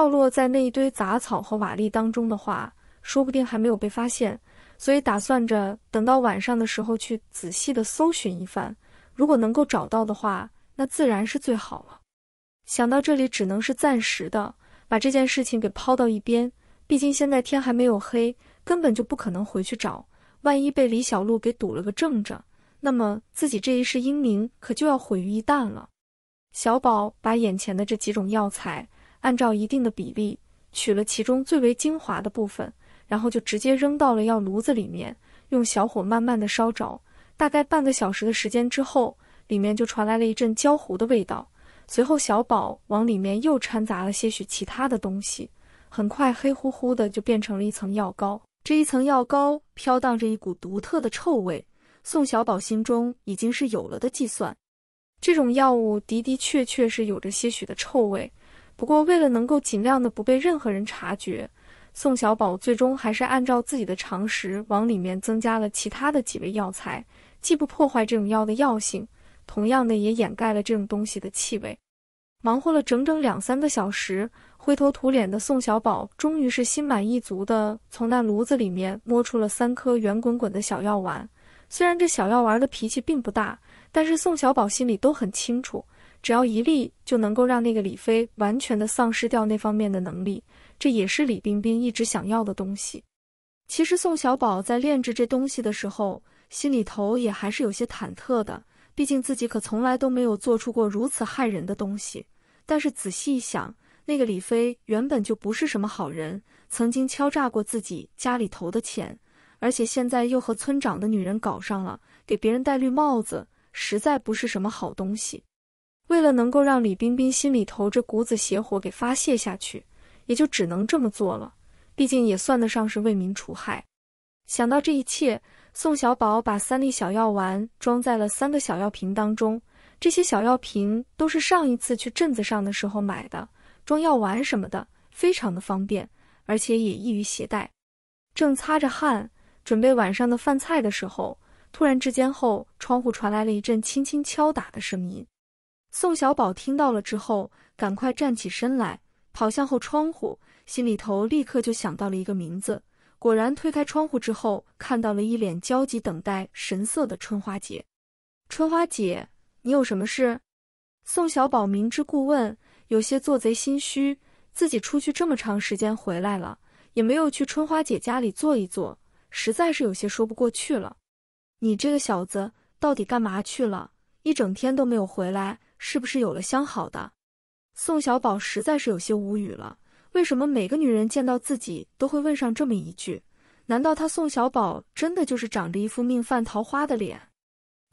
掉落在那一堆杂草和瓦砾当中的话，说不定还没有被发现，所以打算着等到晚上的时候去仔细的搜寻一番。如果能够找到的话，那自然是最好了。想到这里，只能是暂时的把这件事情给抛到一边，毕竟现在天还没有黑，根本就不可能回去找。万一被李小璐给堵了个正着，那么自己这一世英名可就要毁于一旦了。小宝把眼前的这几种药材。按照一定的比例取了其中最为精华的部分，然后就直接扔到了药炉子里面，用小火慢慢的烧着。大概半个小时的时间之后，里面就传来了一阵焦糊的味道。随后，小宝往里面又掺杂了些许其他的东西，很快黑乎乎的就变成了一层药膏。这一层药膏飘荡着一股独特的臭味。宋小宝心中已经是有了的计算，这种药物的的确确是有着些许的臭味。不过，为了能够尽量的不被任何人察觉，宋小宝最终还是按照自己的常识往里面增加了其他的几味药材，既不破坏这种药的药性，同样的也掩盖了这种东西的气味。忙活了整整两三个小时，灰头土脸的宋小宝终于是心满意足的从那炉子里面摸出了三颗圆滚滚的小药丸。虽然这小药丸的脾气并不大，但是宋小宝心里都很清楚。只要一粒，就能够让那个李飞完全的丧失掉那方面的能力，这也是李冰冰一直想要的东西。其实宋小宝在炼制这东西的时候，心里头也还是有些忐忑的，毕竟自己可从来都没有做出过如此害人的东西。但是仔细一想，那个李飞原本就不是什么好人，曾经敲诈过自己家里头的钱，而且现在又和村长的女人搞上了，给别人戴绿帽子，实在不是什么好东西。为了能够让李冰冰心里头这股子邪火给发泄下去，也就只能这么做了。毕竟也算得上是为民除害。想到这一切，宋小宝把三粒小药丸装在了三个小药瓶当中。这些小药瓶都是上一次去镇子上的时候买的，装药丸什么的非常的方便，而且也易于携带。正擦着汗，准备晚上的饭菜的时候，突然之间后窗户传来了一阵轻轻敲打的声音。宋小宝听到了之后，赶快站起身来，跑向后窗户，心里头立刻就想到了一个名字。果然推开窗户之后，看到了一脸焦急等待神色的春花姐。春花姐，你有什么事？宋小宝明知故问，有些做贼心虚，自己出去这么长时间回来了，也没有去春花姐家里坐一坐，实在是有些说不过去了。你这个小子到底干嘛去了？一整天都没有回来。是不是有了相好的？宋小宝实在是有些无语了。为什么每个女人见到自己都会问上这么一句？难道他宋小宝真的就是长着一副命犯桃花的脸？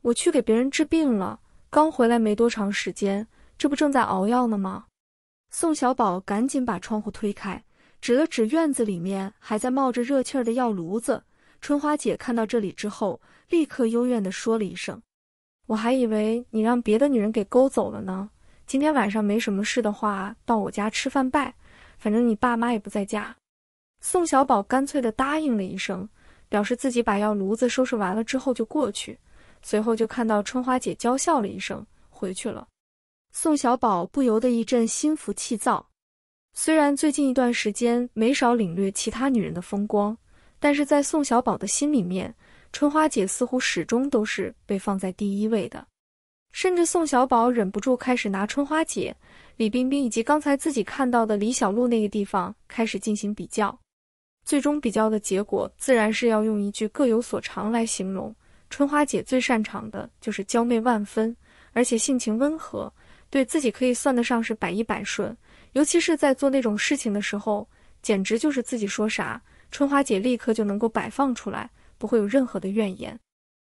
我去给别人治病了，刚回来没多长时间，这不正在熬药呢吗？宋小宝赶紧把窗户推开，指了指院子里面还在冒着热气儿的药炉子。春花姐看到这里之后，立刻幽怨地说了一声。我还以为你让别的女人给勾走了呢。今天晚上没什么事的话，到我家吃饭拜，反正你爸妈也不在家。宋小宝干脆的答应了一声，表示自己把药炉子收拾完了之后就过去。随后就看到春花姐娇笑了一声，回去了。宋小宝不由得一阵心浮气躁。虽然最近一段时间没少领略其他女人的风光，但是在宋小宝的心里面。春花姐似乎始终都是被放在第一位的，甚至宋小宝忍不住开始拿春花姐、李冰冰以及刚才自己看到的李小璐那个地方开始进行比较，最终比较的结果自然是要用一句“各有所长”来形容。春花姐最擅长的就是娇媚万分，而且性情温和，对自己可以算得上是百依百顺，尤其是在做那种事情的时候，简直就是自己说啥，春花姐立刻就能够摆放出来。不会有任何的怨言。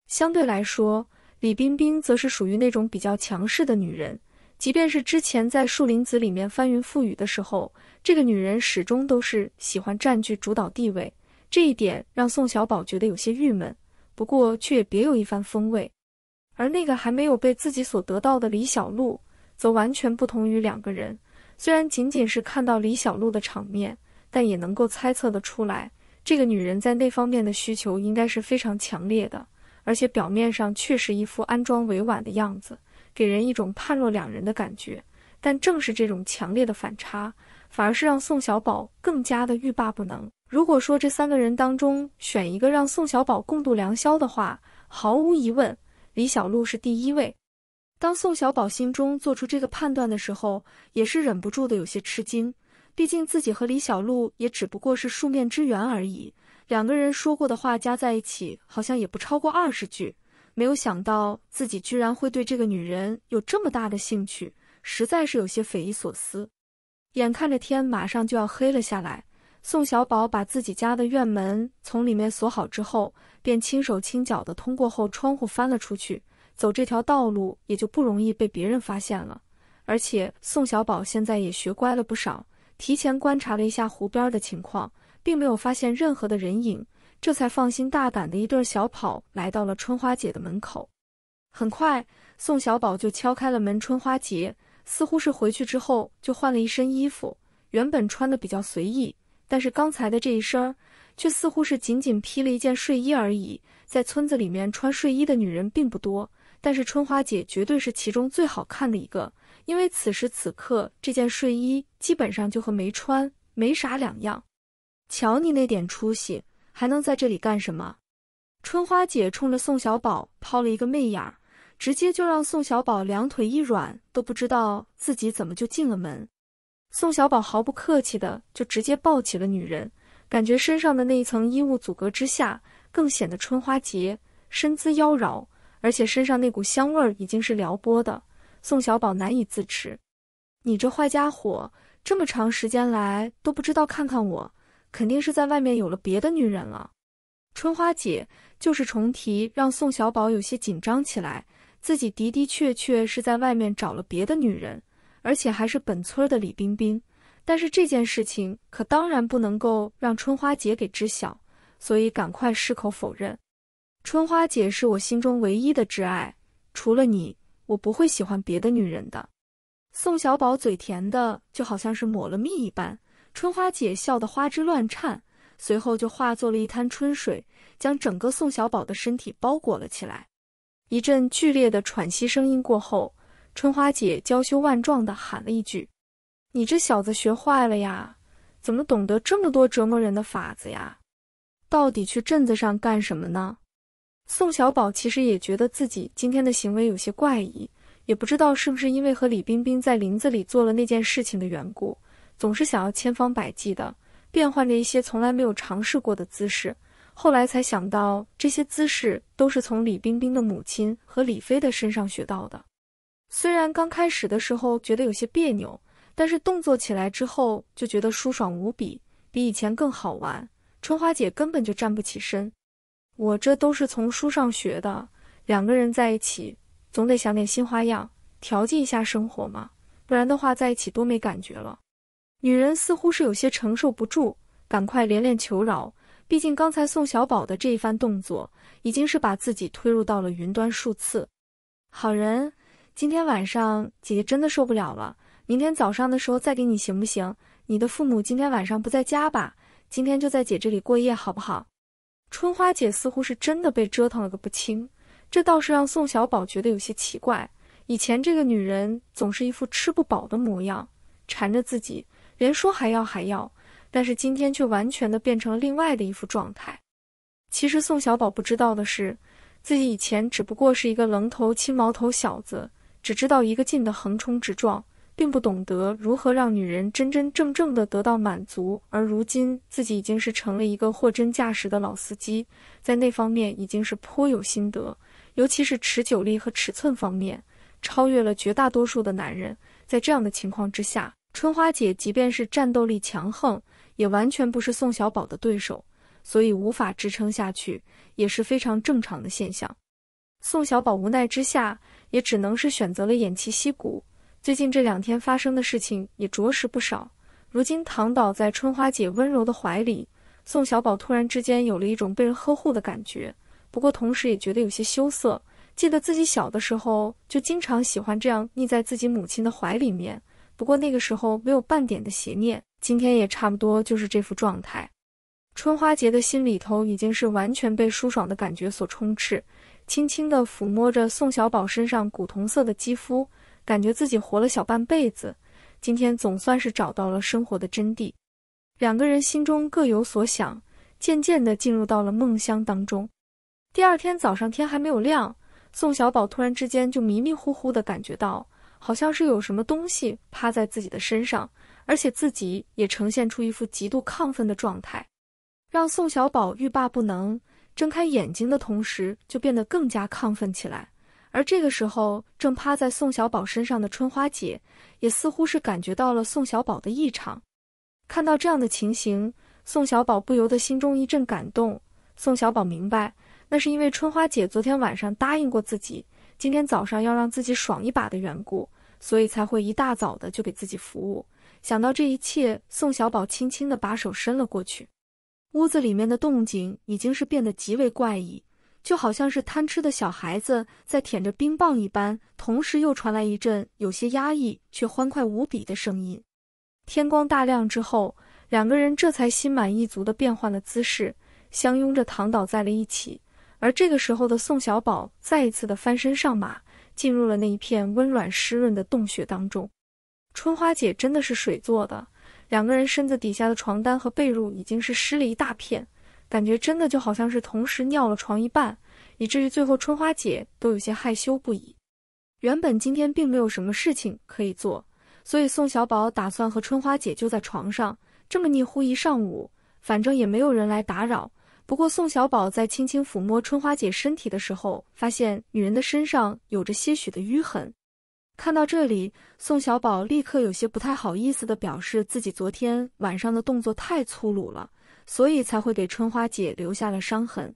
相对来说，李冰冰则是属于那种比较强势的女人。即便是之前在树林子里面翻云覆雨的时候，这个女人始终都是喜欢占据主导地位。这一点让宋小宝觉得有些郁闷，不过却也别有一番风味。而那个还没有被自己所得到的李小璐，则完全不同于两个人。虽然仅仅是看到李小璐的场面，但也能够猜测的出来。这个女人在那方面的需求应该是非常强烈的，而且表面上确实一副安装委婉的样子，给人一种判若两人的感觉。但正是这种强烈的反差，反而是让宋小宝更加的欲罢不能。如果说这三个人当中选一个让宋小宝共度良宵的话，毫无疑问，李小璐是第一位。当宋小宝心中做出这个判断的时候，也是忍不住的有些吃惊。毕竟自己和李小璐也只不过是数面之缘而已，两个人说过的话加在一起好像也不超过二十句。没有想到自己居然会对这个女人有这么大的兴趣，实在是有些匪夷所思。眼看着天马上就要黑了下来，宋小宝把自己家的院门从里面锁好之后，便轻手轻脚的通过后窗户翻了出去。走这条道路也就不容易被别人发现了，而且宋小宝现在也学乖了不少。提前观察了一下湖边的情况，并没有发现任何的人影，这才放心大胆的一对小跑来到了春花姐的门口。很快，宋小宝就敲开了门。春花姐似乎是回去之后就换了一身衣服，原本穿的比较随意，但是刚才的这一身儿却似乎是仅仅披了一件睡衣而已。在村子里面穿睡衣的女人并不多，但是春花姐绝对是其中最好看的一个。因为此时此刻，这件睡衣基本上就和没穿没啥两样。瞧你那点出息，还能在这里干什么？春花姐冲着宋小宝抛了一个媚眼，直接就让宋小宝两腿一软，都不知道自己怎么就进了门。宋小宝毫不客气的就直接抱起了女人，感觉身上的那一层衣物阻隔之下，更显得春花姐身姿妖娆，而且身上那股香味已经是撩拨的。宋小宝难以自持，你这坏家伙，这么长时间来都不知道看看我，肯定是在外面有了别的女人了。春花姐，旧事重提，让宋小宝有些紧张起来。自己的的确确是在外面找了别的女人，而且还是本村的李冰冰。但是这件事情可当然不能够让春花姐给知晓，所以赶快矢口否认。春花姐是我心中唯一的挚爱，除了你。我不会喜欢别的女人的，宋小宝嘴甜的就好像是抹了蜜一般，春花姐笑得花枝乱颤，随后就化作了一滩春水，将整个宋小宝的身体包裹了起来。一阵剧烈的喘息声音过后，春花姐娇羞万状的喊了一句：“你这小子学坏了呀，怎么懂得这么多折磨人的法子呀？到底去镇子上干什么呢？”宋小宝其实也觉得自己今天的行为有些怪异，也不知道是不是因为和李冰冰在林子里做了那件事情的缘故，总是想要千方百计的变换着一些从来没有尝试过的姿势。后来才想到，这些姿势都是从李冰冰的母亲和李飞的身上学到的。虽然刚开始的时候觉得有些别扭，但是动作起来之后就觉得舒爽无比，比以前更好玩。春花姐根本就站不起身。我这都是从书上学的，两个人在一起总得想点新花样，调剂一下生活嘛，不然的话在一起多没感觉了。女人似乎是有些承受不住，赶快连连求饶。毕竟刚才宋小宝的这一番动作，已经是把自己推入到了云端数次。好人，今天晚上姐姐真的受不了了，明天早上的时候再给你行不行？你的父母今天晚上不在家吧？今天就在姐这里过夜好不好？春花姐似乎是真的被折腾了个不轻，这倒是让宋小宝觉得有些奇怪。以前这个女人总是一副吃不饱的模样，缠着自己，连说还要还要，但是今天却完全的变成了另外的一副状态。其实宋小宝不知道的是，自己以前只不过是一个愣头青毛头小子，只知道一个劲的横冲直撞。并不懂得如何让女人真真正正的得到满足，而如今自己已经是成了一个货真价实的老司机，在那方面已经是颇有心得，尤其是持久力和尺寸方面，超越了绝大多数的男人。在这样的情况之下，春花姐即便是战斗力强横，也完全不是宋小宝的对手，所以无法支撑下去也是非常正常的现象。宋小宝无奈之下，也只能是选择了偃旗息鼓。最近这两天发生的事情也着实不少。如今躺倒在春花姐温柔的怀里，宋小宝突然之间有了一种被人呵护的感觉。不过同时也觉得有些羞涩。记得自己小的时候就经常喜欢这样腻在自己母亲的怀里面，不过那个时候没有半点的邪念。今天也差不多就是这副状态。春花姐的心里头已经是完全被舒爽的感觉所充斥，轻轻地抚摸着宋小宝身上古铜色的肌肤。感觉自己活了小半辈子，今天总算是找到了生活的真谛。两个人心中各有所想，渐渐地进入到了梦乡当中。第二天早上天还没有亮，宋小宝突然之间就迷迷糊糊地感觉到，好像是有什么东西趴在自己的身上，而且自己也呈现出一副极度亢奋的状态，让宋小宝欲罢不能。睁开眼睛的同时，就变得更加亢奋起来。而这个时候，正趴在宋小宝身上的春花姐，也似乎是感觉到了宋小宝的异常。看到这样的情形，宋小宝不由得心中一阵感动。宋小宝明白，那是因为春花姐昨天晚上答应过自己，今天早上要让自己爽一把的缘故，所以才会一大早的就给自己服务。想到这一切，宋小宝轻轻的把手伸了过去。屋子里面的动静已经是变得极为怪异。就好像是贪吃的小孩子在舔着冰棒一般，同时又传来一阵有些压抑却欢快无比的声音。天光大亮之后，两个人这才心满意足的变换了姿势，相拥着躺倒在了一起。而这个时候的宋小宝再一次的翻身上马，进入了那一片温暖湿润的洞穴当中。春花姐真的是水做的，两个人身子底下的床单和被褥已经是湿了一大片。感觉真的就好像是同时尿了床一半，以至于最后春花姐都有些害羞不已。原本今天并没有什么事情可以做，所以宋小宝打算和春花姐就在床上这么腻乎一上午，反正也没有人来打扰。不过宋小宝在轻轻抚摸春花姐身体的时候，发现女人的身上有着些许的淤痕。看到这里，宋小宝立刻有些不太好意思的表示自己昨天晚上的动作太粗鲁了。所以才会给春花姐留下了伤痕，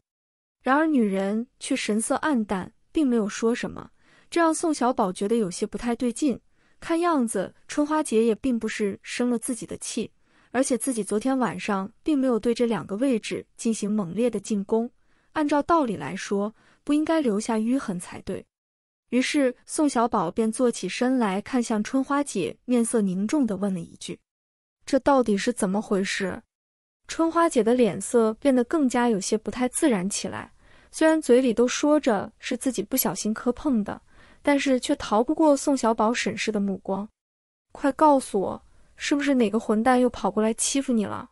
然而女人却神色暗淡，并没有说什么，这让宋小宝觉得有些不太对劲。看样子春花姐也并不是生了自己的气，而且自己昨天晚上并没有对这两个位置进行猛烈的进攻，按照道理来说不应该留下淤痕才对。于是宋小宝便坐起身来，看向春花姐，面色凝重地问了一句：“这到底是怎么回事？”春花姐的脸色变得更加有些不太自然起来，虽然嘴里都说着是自己不小心磕碰的，但是却逃不过宋小宝审视的目光。快告诉我，是不是哪个混蛋又跑过来欺负你了？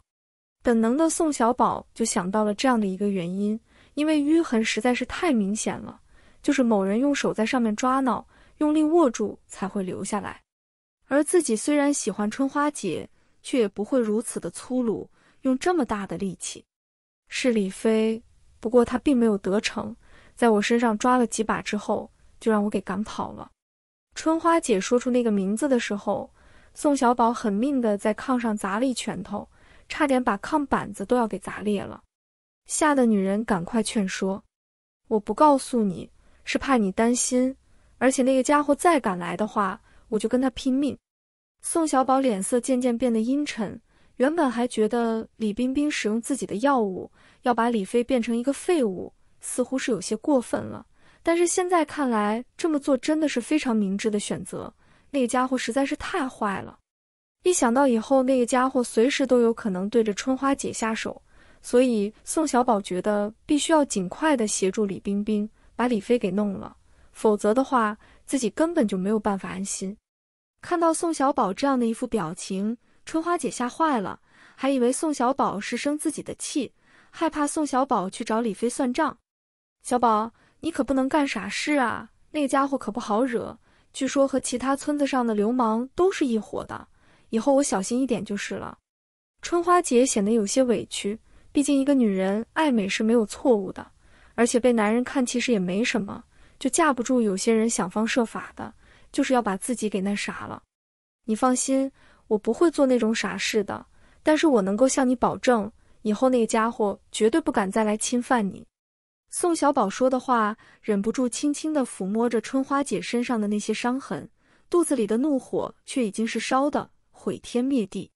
本能的宋小宝就想到了这样的一个原因，因为淤痕实在是太明显了，就是某人用手在上面抓挠，用力握住才会留下来。而自己虽然喜欢春花姐，却也不会如此的粗鲁。用这么大的力气，是李飞，不过他并没有得逞，在我身上抓了几把之后，就让我给赶跑了。春花姐说出那个名字的时候，宋小宝狠命的在炕上砸了一拳头，差点把炕板子都要给砸裂了，吓得女人赶快劝说：“我不告诉你是怕你担心，而且那个家伙再敢来的话，我就跟他拼命。”宋小宝脸色渐渐变得阴沉。原本还觉得李冰冰使用自己的药物要把李飞变成一个废物，似乎是有些过分了。但是现在看来，这么做真的是非常明智的选择。那个家伙实在是太坏了，一想到以后那个家伙随时都有可能对着春花姐下手，所以宋小宝觉得必须要尽快的协助李冰冰把李飞给弄了，否则的话自己根本就没有办法安心。看到宋小宝这样的一副表情。春花姐吓坏了，还以为宋小宝是生自己的气，害怕宋小宝去找李飞算账。小宝，你可不能干傻事啊！那家伙可不好惹，据说和其他村子上的流氓都是一伙的。以后我小心一点就是了。春花姐显得有些委屈，毕竟一个女人爱美是没有错误的，而且被男人看其实也没什么，就架不住有些人想方设法的，就是要把自己给那啥了。你放心。我不会做那种傻事的，但是我能够向你保证，以后那个家伙绝对不敢再来侵犯你。宋小宝说的话，忍不住轻轻地抚摸着春花姐身上的那些伤痕，肚子里的怒火却已经是烧的毁天灭地。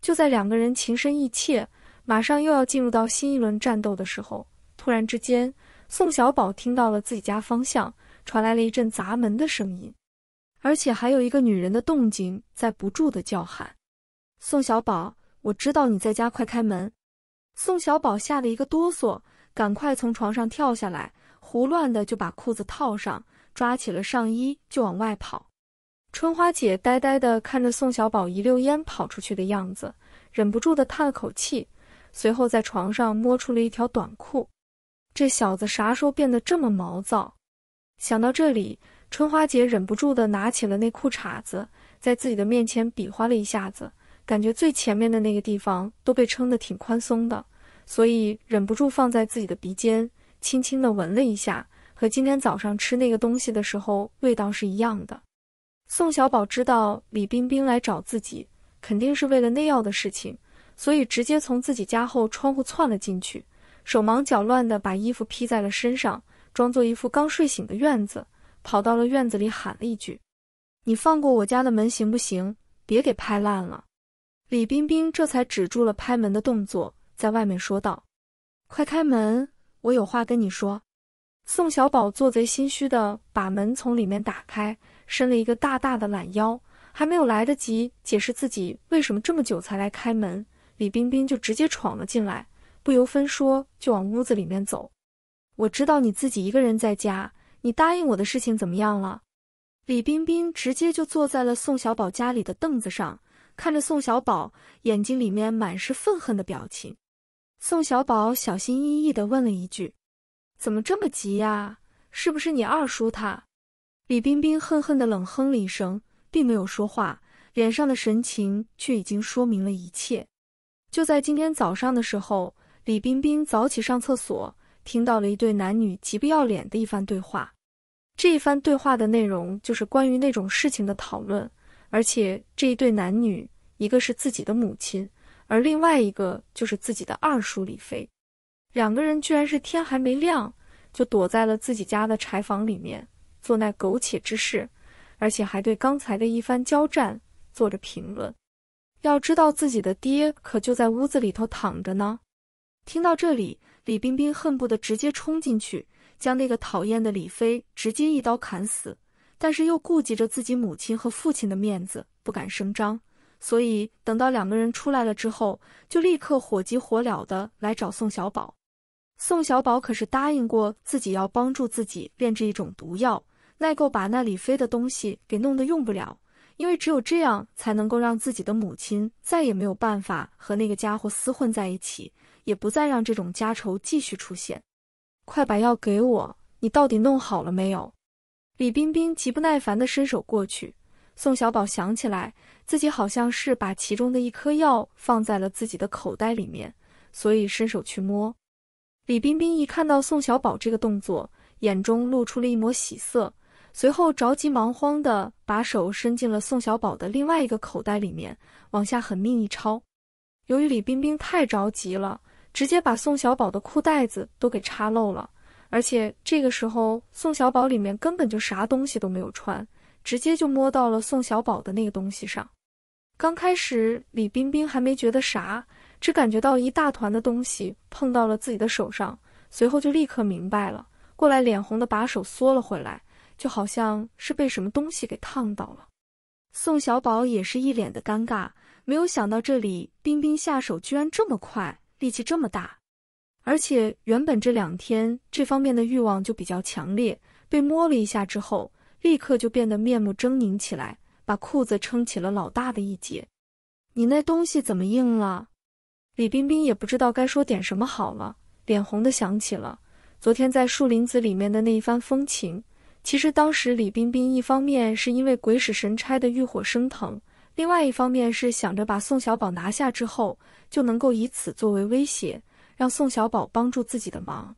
就在两个人情深意切，马上又要进入到新一轮战斗的时候，突然之间，宋小宝听到了自己家方向传来了一阵砸门的声音。而且还有一个女人的动静在不住的叫喊，宋小宝，我知道你在家，快开门！宋小宝吓得一个哆嗦，赶快从床上跳下来，胡乱的就把裤子套上，抓起了上衣就往外跑。春花姐呆呆的看着宋小宝一溜烟跑出去的样子，忍不住的叹了口气，随后在床上摸出了一条短裤，这小子啥时候变得这么毛躁？想到这里。春花姐忍不住的拿起了那裤衩子，在自己的面前比划了一下子，感觉最前面的那个地方都被撑得挺宽松的，所以忍不住放在自己的鼻尖，轻轻的闻了一下，和今天早上吃那个东西的时候味道是一样的。宋小宝知道李冰冰来找自己，肯定是为了那药的事情，所以直接从自己家后窗户窜了进去，手忙脚乱的把衣服披在了身上，装作一副刚睡醒的样子。跑到了院子里，喊了一句：“你放过我家的门行不行？别给拍烂了。”李冰冰这才止住了拍门的动作，在外面说道：“快开门，我有话跟你说。”宋小宝做贼心虚的把门从里面打开，伸了一个大大的懒腰，还没有来得及解释自己为什么这么久才来开门，李冰冰就直接闯了进来，不由分说就往屋子里面走。我知道你自己一个人在家。你答应我的事情怎么样了？李冰冰直接就坐在了宋小宝家里的凳子上，看着宋小宝，眼睛里面满是愤恨的表情。宋小宝小心翼翼的问了一句：“怎么这么急呀？是不是你二叔他？”李冰冰恨恨的冷哼了一声，并没有说话，脸上的神情却已经说明了一切。就在今天早上的时候，李冰冰早起上厕所。听到了一对男女极不要脸的一番对话，这一番对话的内容就是关于那种事情的讨论。而且这一对男女，一个是自己的母亲，而另外一个就是自己的二叔李飞。两个人居然是天还没亮就躲在了自己家的柴房里面做那苟且之事，而且还对刚才的一番交战做着评论。要知道自己的爹可就在屋子里头躺着呢。听到这里。李冰冰恨不得直接冲进去，将那个讨厌的李飞直接一刀砍死，但是又顾及着自己母亲和父亲的面子，不敢声张。所以等到两个人出来了之后，就立刻火急火燎的来找宋小宝。宋小宝可是答应过自己要帮助自己炼制一种毒药，奈够把那李飞的东西给弄得用不了，因为只有这样才能够让自己的母亲再也没有办法和那个家伙厮混在一起。也不再让这种家仇继续出现，快把药给我！你到底弄好了没有？李冰冰极不耐烦地伸手过去。宋小宝想起来自己好像是把其中的一颗药放在了自己的口袋里面，所以伸手去摸。李冰冰一看到宋小宝这个动作，眼中露出了一抹喜色，随后着急忙慌地把手伸进了宋小宝的另外一个口袋里面，往下狠命一抄。由于李冰冰太着急了。直接把宋小宝的裤带子都给插漏了，而且这个时候宋小宝里面根本就啥东西都没有穿，直接就摸到了宋小宝的那个东西上。刚开始李冰冰还没觉得啥，只感觉到一大团的东西碰到了自己的手上，随后就立刻明白了过来，脸红的把手缩了回来，就好像是被什么东西给烫到了。宋小宝也是一脸的尴尬，没有想到这里冰冰下手居然这么快。力气这么大，而且原本这两天这方面的欲望就比较强烈，被摸了一下之后，立刻就变得面目狰狞起来，把裤子撑起了老大的一截。你那东西怎么硬了？李冰冰也不知道该说点什么好了，脸红的想起了昨天在树林子里面的那一番风情。其实当时李冰冰一方面是因为鬼使神差的欲火升腾。另外一方面是想着把宋小宝拿下之后，就能够以此作为威胁，让宋小宝帮助自己的忙。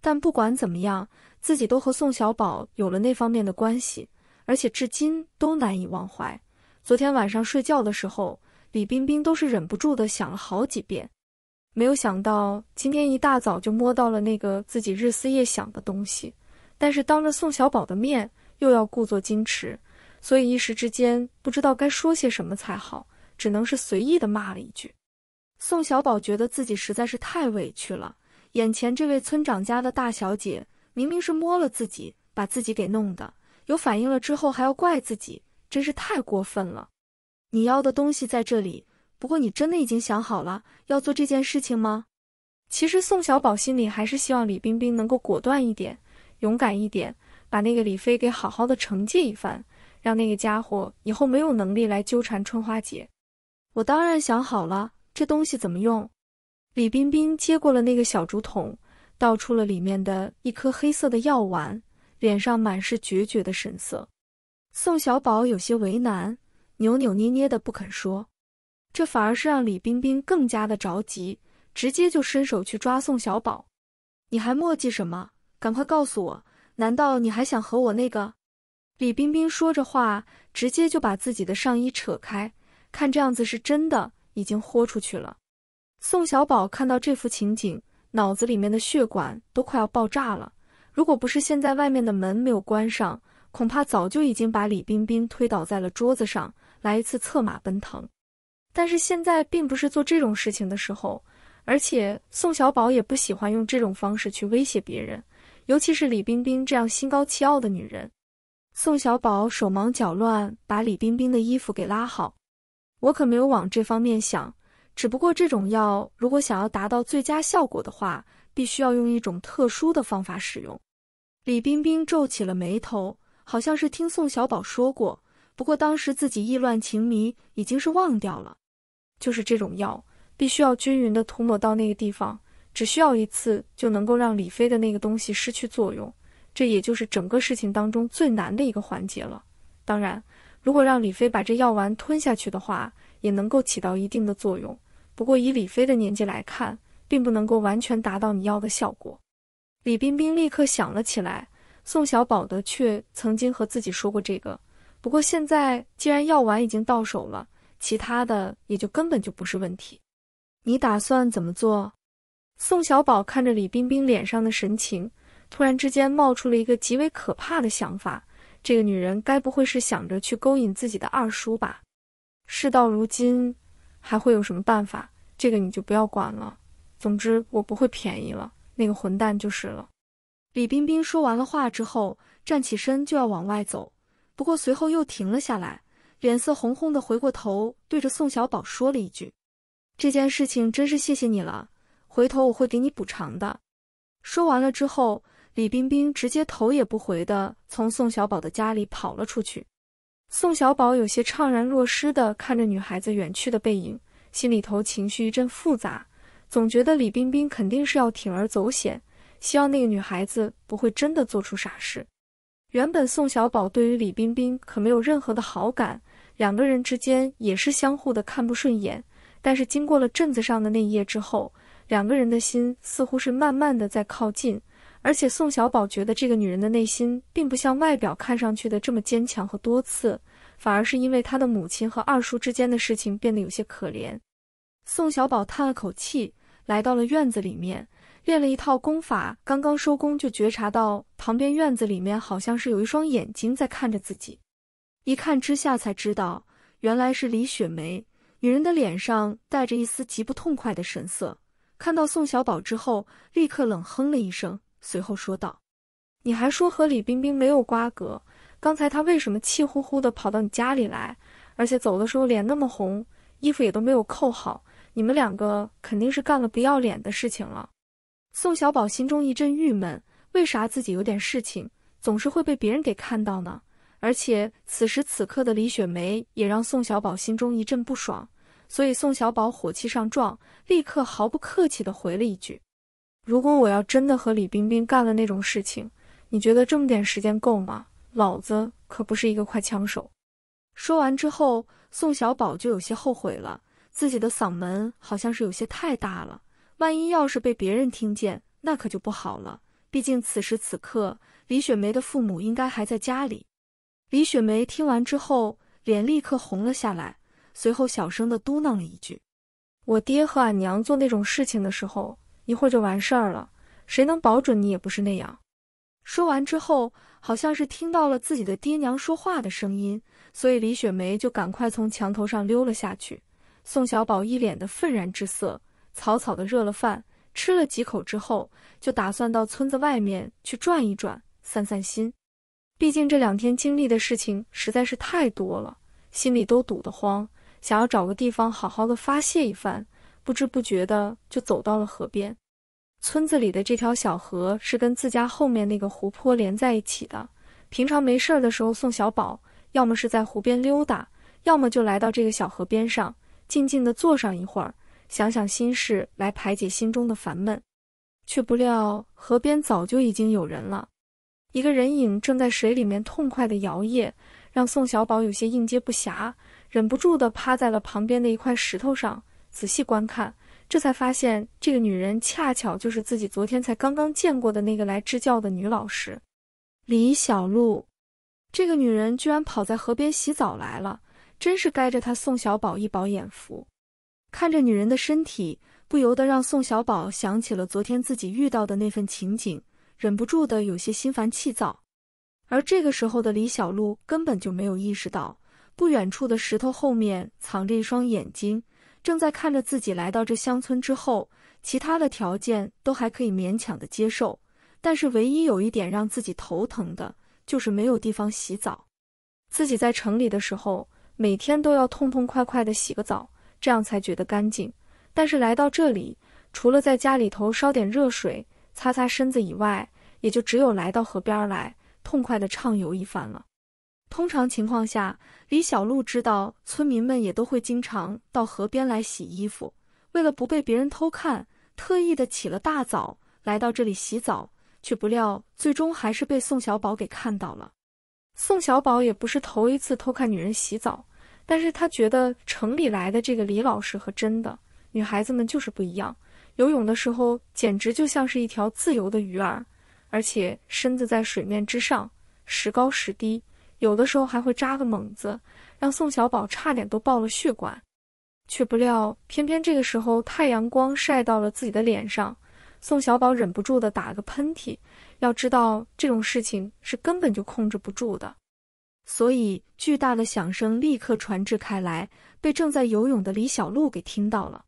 但不管怎么样，自己都和宋小宝有了那方面的关系，而且至今都难以忘怀。昨天晚上睡觉的时候，李冰冰都是忍不住的想了好几遍。没有想到今天一大早就摸到了那个自己日思夜想的东西，但是当着宋小宝的面又要故作矜持。所以一时之间不知道该说些什么才好，只能是随意的骂了一句。宋小宝觉得自己实在是太委屈了，眼前这位村长家的大小姐明明是摸了自己，把自己给弄的有反应了，之后还要怪自己，真是太过分了。你要的东西在这里，不过你真的已经想好了要做这件事情吗？其实宋小宝心里还是希望李冰冰能够果断一点，勇敢一点，把那个李飞给好好的惩戒一番。让那个家伙以后没有能力来纠缠春花姐，我当然想好了这东西怎么用。李冰冰接过了那个小竹筒，倒出了里面的一颗黑色的药丸，脸上满是决绝的神色。宋小宝有些为难，扭扭捏捏的不肯说，这反而是让李冰冰更加的着急，直接就伸手去抓宋小宝。你还墨迹什么？赶快告诉我，难道你还想和我那个？李冰冰说着话，直接就把自己的上衣扯开，看这样子是真的已经豁出去了。宋小宝看到这幅情景，脑子里面的血管都快要爆炸了。如果不是现在外面的门没有关上，恐怕早就已经把李冰冰推倒在了桌子上来一次策马奔腾。但是现在并不是做这种事情的时候，而且宋小宝也不喜欢用这种方式去威胁别人，尤其是李冰冰这样心高气傲的女人。宋小宝手忙脚乱把李冰冰的衣服给拉好。我可没有往这方面想，只不过这种药如果想要达到最佳效果的话，必须要用一种特殊的方法使用。李冰冰皱起了眉头，好像是听宋小宝说过，不过当时自己意乱情迷，已经是忘掉了。就是这种药，必须要均匀的涂抹到那个地方，只需要一次就能够让李飞的那个东西失去作用。这也就是整个事情当中最难的一个环节了。当然，如果让李飞把这药丸吞下去的话，也能够起到一定的作用。不过以李飞的年纪来看，并不能够完全达到你要的效果。李冰冰立刻想了起来，宋小宝的却曾经和自己说过这个。不过现在既然药丸已经到手了，其他的也就根本就不是问题。你打算怎么做？宋小宝看着李冰冰脸上的神情。突然之间冒出了一个极为可怕的想法，这个女人该不会是想着去勾引自己的二叔吧？事到如今还会有什么办法？这个你就不要管了。总之我不会便宜了那个混蛋就是了。李冰冰说完了话之后，站起身就要往外走，不过随后又停了下来，脸色红红的回过头对着宋小宝说了一句：“这件事情真是谢谢你了，回头我会给你补偿的。”说完了之后。李冰冰直接头也不回的从宋小宝的家里跑了出去，宋小宝有些怅然若失的看着女孩子远去的背影，心里头情绪一阵复杂，总觉得李冰冰肯定是要铤而走险，希望那个女孩子不会真的做出傻事。原本宋小宝对于李冰冰可没有任何的好感，两个人之间也是相互的看不顺眼，但是经过了镇子上的那一夜之后，两个人的心似乎是慢慢的在靠近。而且宋小宝觉得这个女人的内心并不像外表看上去的这么坚强和多次，反而是因为她的母亲和二叔之间的事情变得有些可怜。宋小宝叹了口气，来到了院子里面练了一套功法。刚刚收工就觉察到旁边院子里面好像是有一双眼睛在看着自己。一看之下才知道，原来是李雪梅。女人的脸上带着一丝极不痛快的神色，看到宋小宝之后，立刻冷哼了一声。随后说道：“你还说和李冰冰没有瓜葛，刚才她为什么气呼呼的跑到你家里来，而且走的时候脸那么红，衣服也都没有扣好？你们两个肯定是干了不要脸的事情了。”宋小宝心中一阵郁闷，为啥自己有点事情总是会被别人给看到呢？而且此时此刻的李雪梅也让宋小宝心中一阵不爽，所以宋小宝火气上撞，立刻毫不客气地回了一句。如果我要真的和李冰冰干了那种事情，你觉得这么点时间够吗？老子可不是一个快枪手。说完之后，宋小宝就有些后悔了，自己的嗓门好像是有些太大了，万一要是被别人听见，那可就不好了。毕竟此时此刻，李雪梅的父母应该还在家里。李雪梅听完之后，脸立刻红了下来，随后小声的嘟囔了一句：“我爹和俺娘做那种事情的时候。”一会儿就完事儿了，谁能保准？你也不是那样。说完之后，好像是听到了自己的爹娘说话的声音，所以李雪梅就赶快从墙头上溜了下去。宋小宝一脸的愤然之色，草草的热了饭，吃了几口之后，就打算到村子外面去转一转，散散心。毕竟这两天经历的事情实在是太多了，心里都堵得慌，想要找个地方好好的发泄一番。不知不觉的就走到了河边，村子里的这条小河是跟自家后面那个湖泊连在一起的。平常没事儿的时候，宋小宝要么是在湖边溜达，要么就来到这个小河边上，静静的坐上一会儿，想想心事来排解心中的烦闷。却不料河边早就已经有人了，一个人影正在水里面痛快的摇曳，让宋小宝有些应接不暇，忍不住的趴在了旁边的一块石头上。仔细观看，这才发现这个女人恰巧就是自己昨天才刚刚见过的那个来支教的女老师李小璐。这个女人居然跑在河边洗澡来了，真是该着她宋小宝一饱眼福。看着女人的身体，不由得让宋小宝想起了昨天自己遇到的那份情景，忍不住的有些心烦气躁。而这个时候的李小璐根本就没有意识到，不远处的石头后面藏着一双眼睛。正在看着自己来到这乡村之后，其他的条件都还可以勉强的接受，但是唯一有一点让自己头疼的，就是没有地方洗澡。自己在城里的时候，每天都要痛痛快快的洗个澡，这样才觉得干净。但是来到这里，除了在家里头烧点热水擦擦身子以外，也就只有来到河边来痛快的畅游一番了。通常情况下，李小璐知道村民们也都会经常到河边来洗衣服，为了不被别人偷看，特意的起了大早来到这里洗澡，却不料最终还是被宋小宝给看到了。宋小宝也不是头一次偷看女人洗澡，但是他觉得城里来的这个李老师和真的女孩子们就是不一样，游泳的时候简直就像是一条自由的鱼儿，而且身子在水面之上时高时低。有的时候还会扎个猛子，让宋小宝差点都爆了血管，却不料偏偏这个时候太阳光晒到了自己的脸上，宋小宝忍不住的打了个喷嚏。要知道这种事情是根本就控制不住的，所以巨大的响声立刻传至开来，被正在游泳的李小璐给听到了。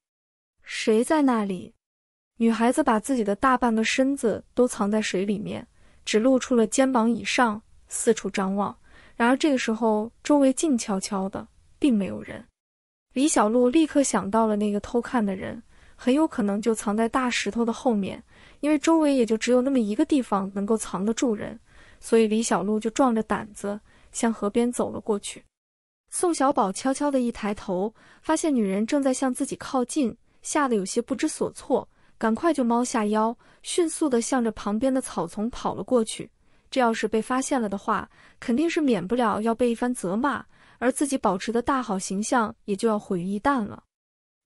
谁在那里？女孩子把自己的大半个身子都藏在水里面，只露出了肩膀以上，四处张望。然而这个时候，周围静悄悄的，并没有人。李小璐立刻想到了那个偷看的人，很有可能就藏在大石头的后面，因为周围也就只有那么一个地方能够藏得住人，所以李小璐就壮着胆子向河边走了过去。宋小宝悄悄地一抬头，发现女人正在向自己靠近，吓得有些不知所措，赶快就猫下腰，迅速地向着旁边的草丛跑了过去。这要是被发现了的话，肯定是免不了要被一番责骂，而自己保持的大好形象也就要毁于一旦了。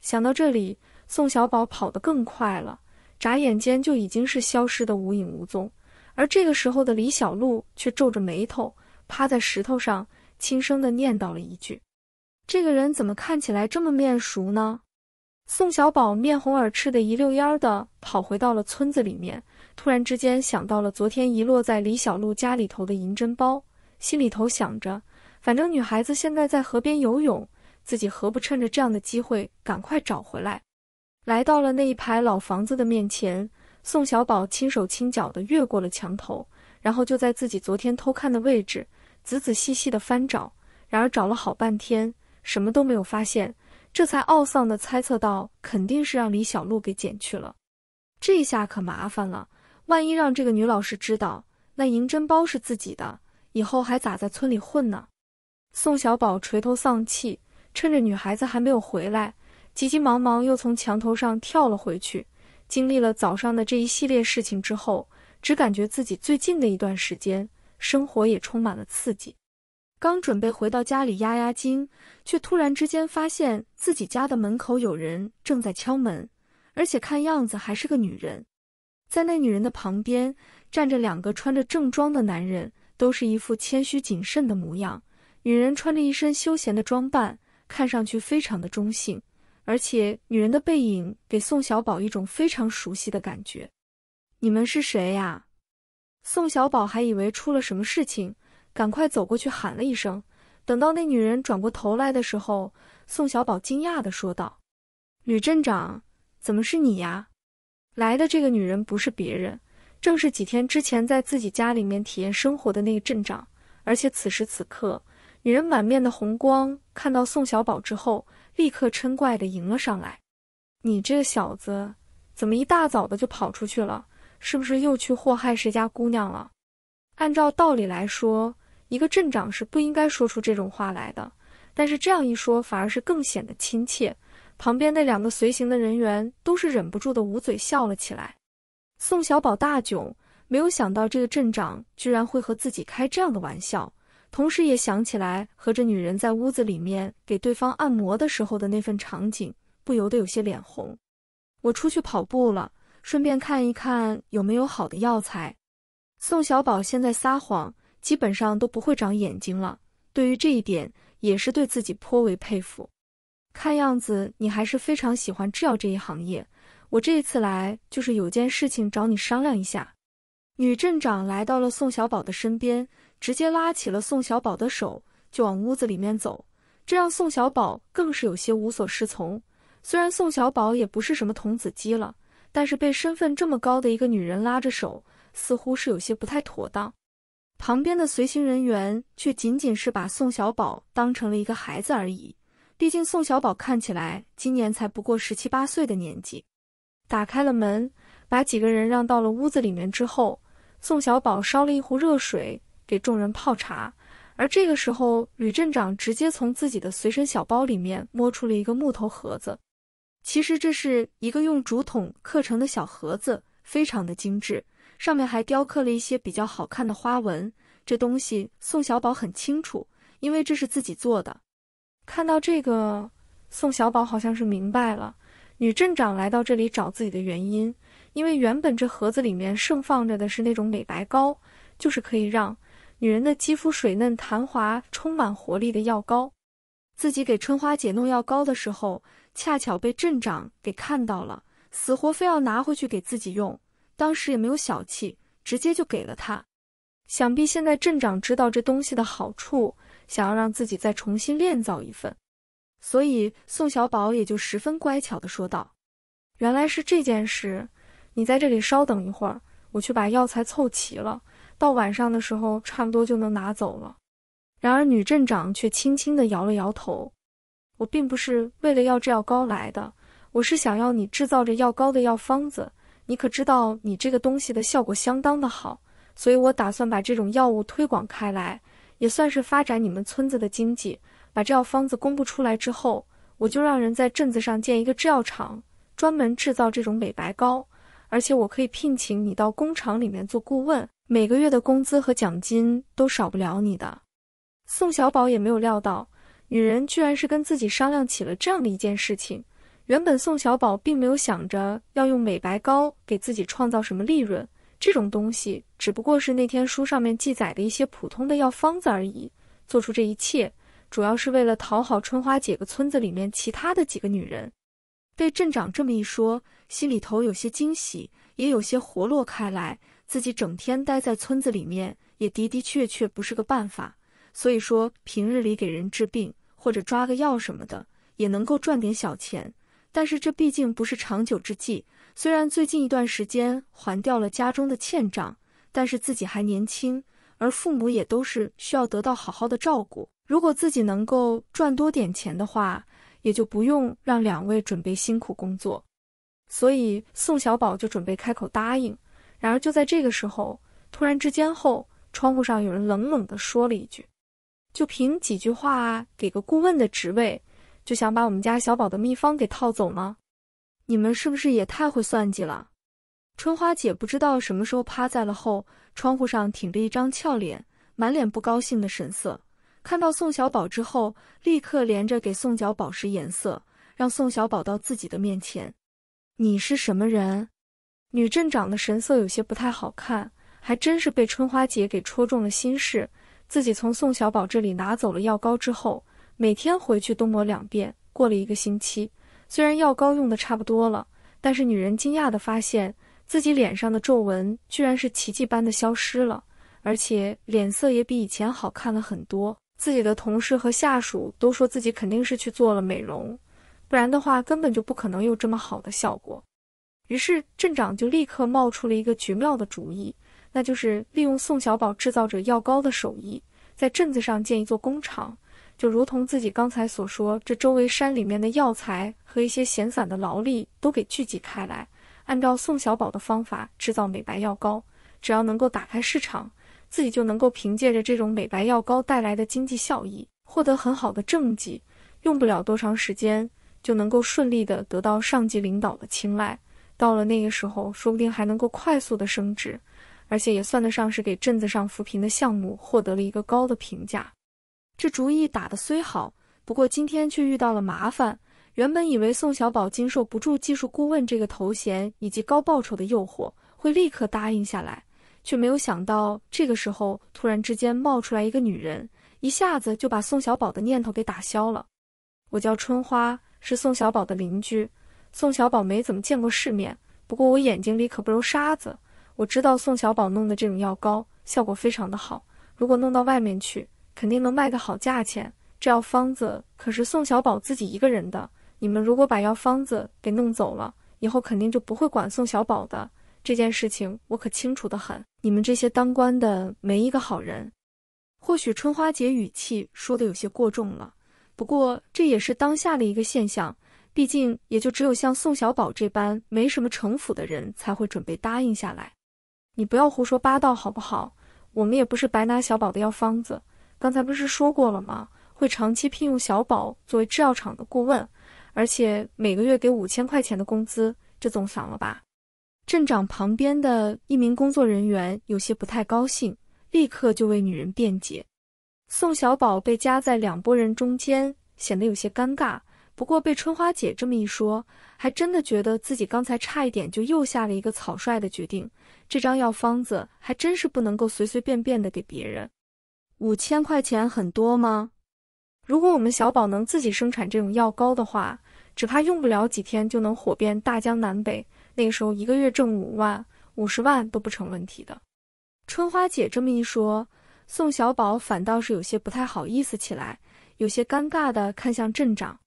想到这里，宋小宝跑得更快了，眨眼间就已经是消失的无影无踪。而这个时候的李小璐却皱着眉头，趴在石头上轻声的念叨了一句：“这个人怎么看起来这么面熟呢？”宋小宝面红耳赤的一溜烟的跑回到了村子里面。突然之间想到了昨天遗落在李小璐家里头的银针包，心里头想着，反正女孩子现在在河边游泳，自己何不趁着这样的机会赶快找回来。来到了那一排老房子的面前，宋小宝轻手轻脚的越过了墙头，然后就在自己昨天偷看的位置仔仔细细的翻找，然而找了好半天，什么都没有发现，这才懊丧的猜测到肯定是让李小璐给捡去了，这下可麻烦了。万一让这个女老师知道那银针包是自己的，以后还咋在村里混呢？宋小宝垂头丧气，趁着女孩子还没有回来，急急忙忙又从墙头上跳了回去。经历了早上的这一系列事情之后，只感觉自己最近的一段时间生活也充满了刺激。刚准备回到家里压压惊，却突然之间发现自己家的门口有人正在敲门，而且看样子还是个女人。在那女人的旁边站着两个穿着正装的男人，都是一副谦虚谨慎的模样。女人穿着一身休闲的装扮，看上去非常的中性，而且女人的背影给宋小宝一种非常熟悉的感觉。你们是谁呀？宋小宝还以为出了什么事情，赶快走过去喊了一声。等到那女人转过头来的时候，宋小宝惊讶的说道：“吕镇长，怎么是你呀？”来的这个女人不是别人，正是几天之前在自己家里面体验生活的那个镇长。而且此时此刻，女人满面的红光，看到宋小宝之后，立刻嗔怪的迎了上来：“你这小子，怎么一大早的就跑出去了？是不是又去祸害谁家姑娘了？”按照道理来说，一个镇长是不应该说出这种话来的，但是这样一说，反而是更显得亲切。旁边那两个随行的人员都是忍不住的捂嘴笑了起来，宋小宝大窘，没有想到这个镇长居然会和自己开这样的玩笑，同时也想起来和这女人在屋子里面给对方按摩的时候的那份场景，不由得有些脸红。我出去跑步了，顺便看一看有没有好的药材。宋小宝现在撒谎基本上都不会长眼睛了，对于这一点也是对自己颇为佩服。看样子你还是非常喜欢制药这一行业。我这一次来就是有件事情找你商量一下。女镇长来到了宋小宝的身边，直接拉起了宋小宝的手，就往屋子里面走。这让宋小宝更是有些无所适从。虽然宋小宝也不是什么童子鸡了，但是被身份这么高的一个女人拉着手，似乎是有些不太妥当。旁边的随行人员却仅仅是把宋小宝当成了一个孩子而已。毕竟宋小宝看起来今年才不过十七八岁的年纪，打开了门，把几个人让到了屋子里面之后，宋小宝烧了一壶热水给众人泡茶。而这个时候，吕镇长直接从自己的随身小包里面摸出了一个木头盒子，其实这是一个用竹筒刻成的小盒子，非常的精致，上面还雕刻了一些比较好看的花纹。这东西宋小宝很清楚，因为这是自己做的。看到这个，宋小宝好像是明白了，女镇长来到这里找自己的原因，因为原本这盒子里面盛放着的是那种美白膏，就是可以让女人的肌肤水嫩、弹滑、充满活力的药膏。自己给春花姐弄药膏的时候，恰巧被镇长给看到了，死活非要拿回去给自己用，当时也没有小气，直接就给了她。想必现在镇长知道这东西的好处。想要让自己再重新炼造一份，所以宋小宝也就十分乖巧的说道：“原来是这件事，你在这里稍等一会儿，我去把药材凑齐了，到晚上的时候差不多就能拿走了。”然而女镇长却轻轻的摇了摇头：“我并不是为了要这药膏来的，我是想要你制造这药膏的药方子。你可知道你这个东西的效果相当的好，所以我打算把这种药物推广开来。”也算是发展你们村子的经济。把制药方子公布出来之后，我就让人在镇子上建一个制药厂，专门制造这种美白膏。而且我可以聘请你到工厂里面做顾问，每个月的工资和奖金都少不了你的。宋小宝也没有料到，女人居然是跟自己商量起了这样的一件事情。原本宋小宝并没有想着要用美白膏给自己创造什么利润。这种东西只不过是那天书上面记载的一些普通的药方子而已。做出这一切，主要是为了讨好春花姐个村子里面其他的几个女人。被镇长这么一说，心里头有些惊喜，也有些活络开来。自己整天待在村子里面，也的的确确不是个办法。所以说，平日里给人治病或者抓个药什么的，也能够赚点小钱。但是这毕竟不是长久之计。虽然最近一段时间还掉了家中的欠账，但是自己还年轻，而父母也都是需要得到好好的照顾。如果自己能够赚多点钱的话，也就不用让两位准备辛苦工作。所以宋小宝就准备开口答应。然而就在这个时候，突然之间，后窗户上有人冷冷地说了一句：“就凭几句话给个顾问的职位，就想把我们家小宝的秘方给套走吗？”你们是不是也太会算计了？春花姐不知道什么时候趴在了后窗户上，挺着一张俏脸，满脸不高兴的神色。看到宋小宝之后，立刻连着给宋小宝使眼色，让宋小宝到自己的面前。你是什么人？女镇长的神色有些不太好看，还真是被春花姐给戳中了心事。自己从宋小宝这里拿走了药膏之后，每天回去都抹两遍，过了一个星期。虽然药膏用的差不多了，但是女人惊讶地发现自己脸上的皱纹居然是奇迹般的消失了，而且脸色也比以前好看了很多。自己的同事和下属都说自己肯定是去做了美容，不然的话根本就不可能有这么好的效果。于是镇长就立刻冒出了一个绝妙的主意，那就是利用宋小宝制造者药膏的手艺，在镇子上建一座工厂。就如同自己刚才所说，这周围山里面的药材和一些闲散的劳力都给聚集开来，按照宋小宝的方法制造美白药膏，只要能够打开市场，自己就能够凭借着这种美白药膏带来的经济效益，获得很好的政绩，用不了多长时间就能够顺利的得到上级领导的青睐。到了那个时候，说不定还能够快速的升职，而且也算得上是给镇子上扶贫的项目获得了一个高的评价。这主意打得虽好，不过今天却遇到了麻烦。原本以为宋小宝经受不住技术顾问这个头衔以及高报酬的诱惑，会立刻答应下来，却没有想到这个时候突然之间冒出来一个女人，一下子就把宋小宝的念头给打消了。我叫春花，是宋小宝的邻居。宋小宝没怎么见过世面，不过我眼睛里可不揉沙子。我知道宋小宝弄的这种药膏效果非常的好，如果弄到外面去。肯定能卖个好价钱，这药方子可是宋小宝自己一个人的。你们如果把药方子给弄走了，以后肯定就不会管宋小宝的这件事情，我可清楚的很。你们这些当官的没一个好人。或许春花姐语气说的有些过重了，不过这也是当下的一个现象，毕竟也就只有像宋小宝这般没什么城府的人才会准备答应下来。你不要胡说八道好不好？我们也不是白拿小宝的药方子。刚才不是说过了吗？会长期聘用小宝作为制药厂的顾问，而且每个月给五千块钱的工资，这总行了吧？镇长旁边的一名工作人员有些不太高兴，立刻就为女人辩解。宋小宝被夹在两拨人中间，显得有些尴尬。不过被春花姐这么一说，还真的觉得自己刚才差一点就又下了一个草率的决定。这张药方子还真是不能够随随便便的给别人。五千块钱很多吗？如果我们小宝能自己生产这种药膏的话，只怕用不了几天就能火遍大江南北。那个时候，一个月挣五万、五十万都不成问题的。春花姐这么一说，宋小宝反倒是有些不太好意思起来，有些尴尬的看向镇长。